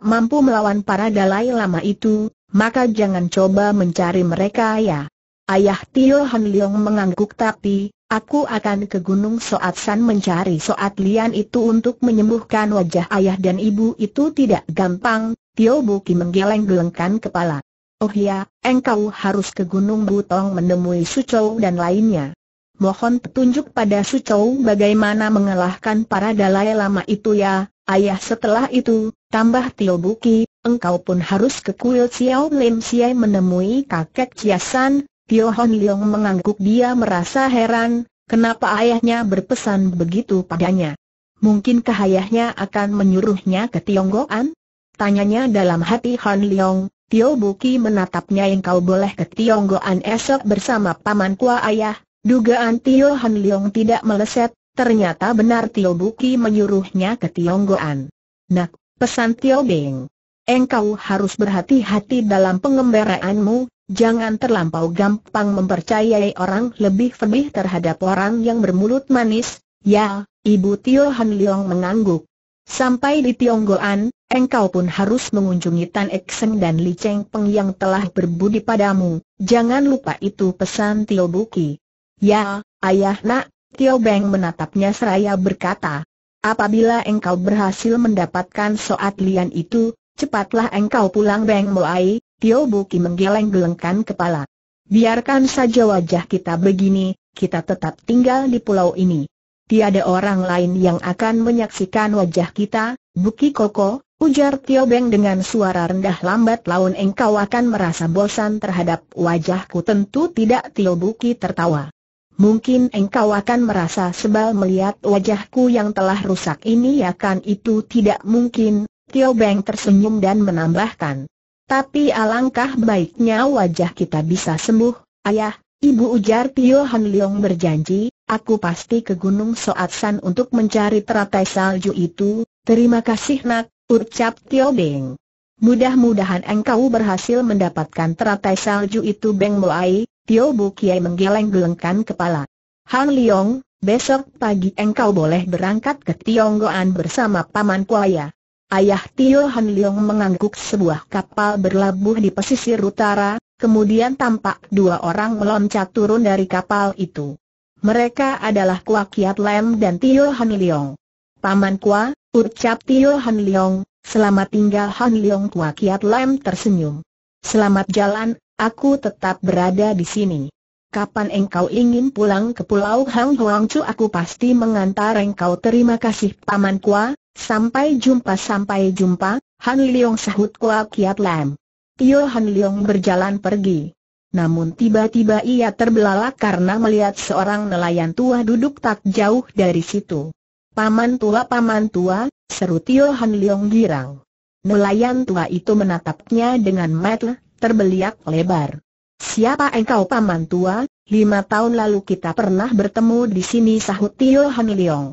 mampu melawan para Dalai Lama itu, maka jangan coba mencari mereka ya. Ayah Tio Han Leong mengangguk tapi, aku akan ke Gunung Soat San mencari Soat Lian itu untuk menyembuhkan wajah ayah dan ibu itu tidak gampang, Tio Buki menggeleng-gelengkan kepala. Oh ya, engkau harus ke Gunung Butong menemui Sucou dan lainnya. Mohon petunjuk pada Sucou bagaimana mengalahkan para dalai lama itu ya, ayah setelah itu, Tambah Tio Buki, engkau pun harus ke kuil Xiao Lim Siai menemui kakek ciasan. Tio Hon Leong mengangguk dia merasa heran, kenapa ayahnya berpesan begitu padanya. Mungkinkah ayahnya akan menyuruhnya ke Tionggoan? Tanyanya dalam hati Hon Leong, Tio Buki menatapnya engkau boleh ke Tionggoan esok bersama paman kua ayah, dugaan Tio Hon Leong tidak meleset, ternyata benar Tio Buki menyuruhnya ke Tionggoan. Nak, Pesan Tio Beng, Engkau harus berhati-hati dalam pengembaraanmu, jangan terlampau gampang mempercayai orang lebih lebih terhadap orang yang bermulut manis. Ya, Ibu Tio Han Leong mengangguk. Sampai di Tionggoan, engkau pun harus mengunjungi Tan Ekseng dan Li Cheng Peng yang telah berbudi padamu. Jangan lupa itu pesan Tio Buki. Ya, ayah nak, Tio Beng menatapnya seraya berkata, Apabila engkau berhasil mendapatkan soat lian itu, cepatlah engkau pulang Beng Moai, Tio Buki menggeleng-gelengkan kepala. Biarkan saja wajah kita begini, kita tetap tinggal di pulau ini. Tiada orang lain yang akan menyaksikan wajah kita, Buki Koko, ujar Tio Beng dengan suara rendah lambat laun engkau akan merasa bosan terhadap wajahku tentu tidak Tio Buki tertawa. Mungkin engkau akan merasa sebal melihat wajahku yang telah rusak ini ya kan itu tidak mungkin, Tio Beng tersenyum dan menambahkan. Tapi alangkah baiknya wajah kita bisa sembuh, ayah, ibu ujar Tio Han Leong berjanji, aku pasti ke Gunung Soat San untuk mencari teratai salju itu, terima kasih nak, ucap Tio Beng. Mudah-mudahan engkau berhasil mendapatkan teratai salju itu Beng Moai, Tio Bukiai menggeleng-gelengkan kepala. Han Leong, besok pagi engkau boleh berangkat ke Tionggoan bersama Paman Kuaya. Ayah Tio Han Leong mengangguk sebuah kapal berlabuh di pesisir utara, kemudian tampak dua orang meloncat turun dari kapal itu. Mereka adalah Kua Kiat Lem dan Tio Han Leong. Paman Kua, ucap Tio Han Leong, selamat tinggal Han Leong Kua Kiat Lem tersenyum. Selamat jalan, Aku tetap berada di sini. Kapan engkau ingin pulang ke Pulau Hang Huang Chu aku pasti mengantar engkau terima kasih Paman Kua, sampai jumpa sampai jumpa, Han Leong sahut Kua Kiat Lam. Tio Han Leong berjalan pergi. Namun tiba-tiba ia terbelalak karena melihat seorang nelayan tua duduk tak jauh dari situ. Paman tua paman tua, seru Tio Han Leong girang. Nelayan tua itu menatapnya dengan mata terbeliak lebar. Siapa engkau paman tua? Lima tahun lalu kita pernah bertemu di sini sahut Tio Han Leong.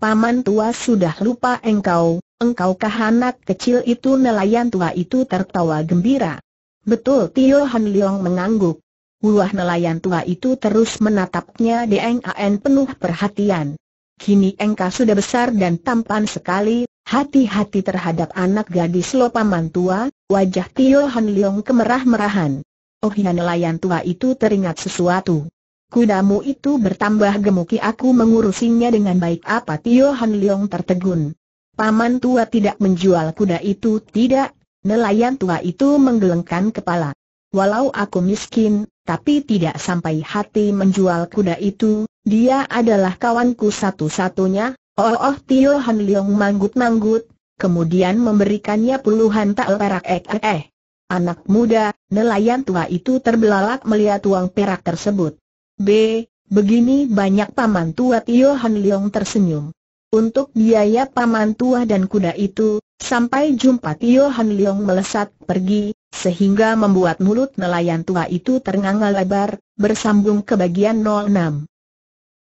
Paman tua sudah lupa engkau, engkau anak kecil itu nelayan tua itu tertawa gembira. Betul Tio Han Leong mengangguk. Wah nelayan tua itu terus menatapnya dengan penuh perhatian. Kini engkau sudah besar dan tampan sekali, Hati-hati terhadap anak gadis paman tua, wajah Tio Han Leong kemerah-merahan. Oh ya nelayan tua itu teringat sesuatu. Kudamu itu bertambah gemuki aku mengurusinya dengan baik apa Tio Han Leong tertegun. Paman tua tidak menjual kuda itu tidak, nelayan tua itu menggelengkan kepala. Walau aku miskin, tapi tidak sampai hati menjual kuda itu, dia adalah kawanku satu-satunya, Oh oh Tio Han Leong manggut-manggut, kemudian memberikannya puluhan tal perak ek eh, eh, eh. Anak muda, nelayan tua itu terbelalak melihat uang perak tersebut. B. Begini banyak paman tua Tio Han Leong tersenyum. Untuk biaya paman tua dan kuda itu, sampai jumpa Tio Han Leong melesat pergi, sehingga membuat mulut nelayan tua itu ternganga lebar, bersambung ke bagian 06.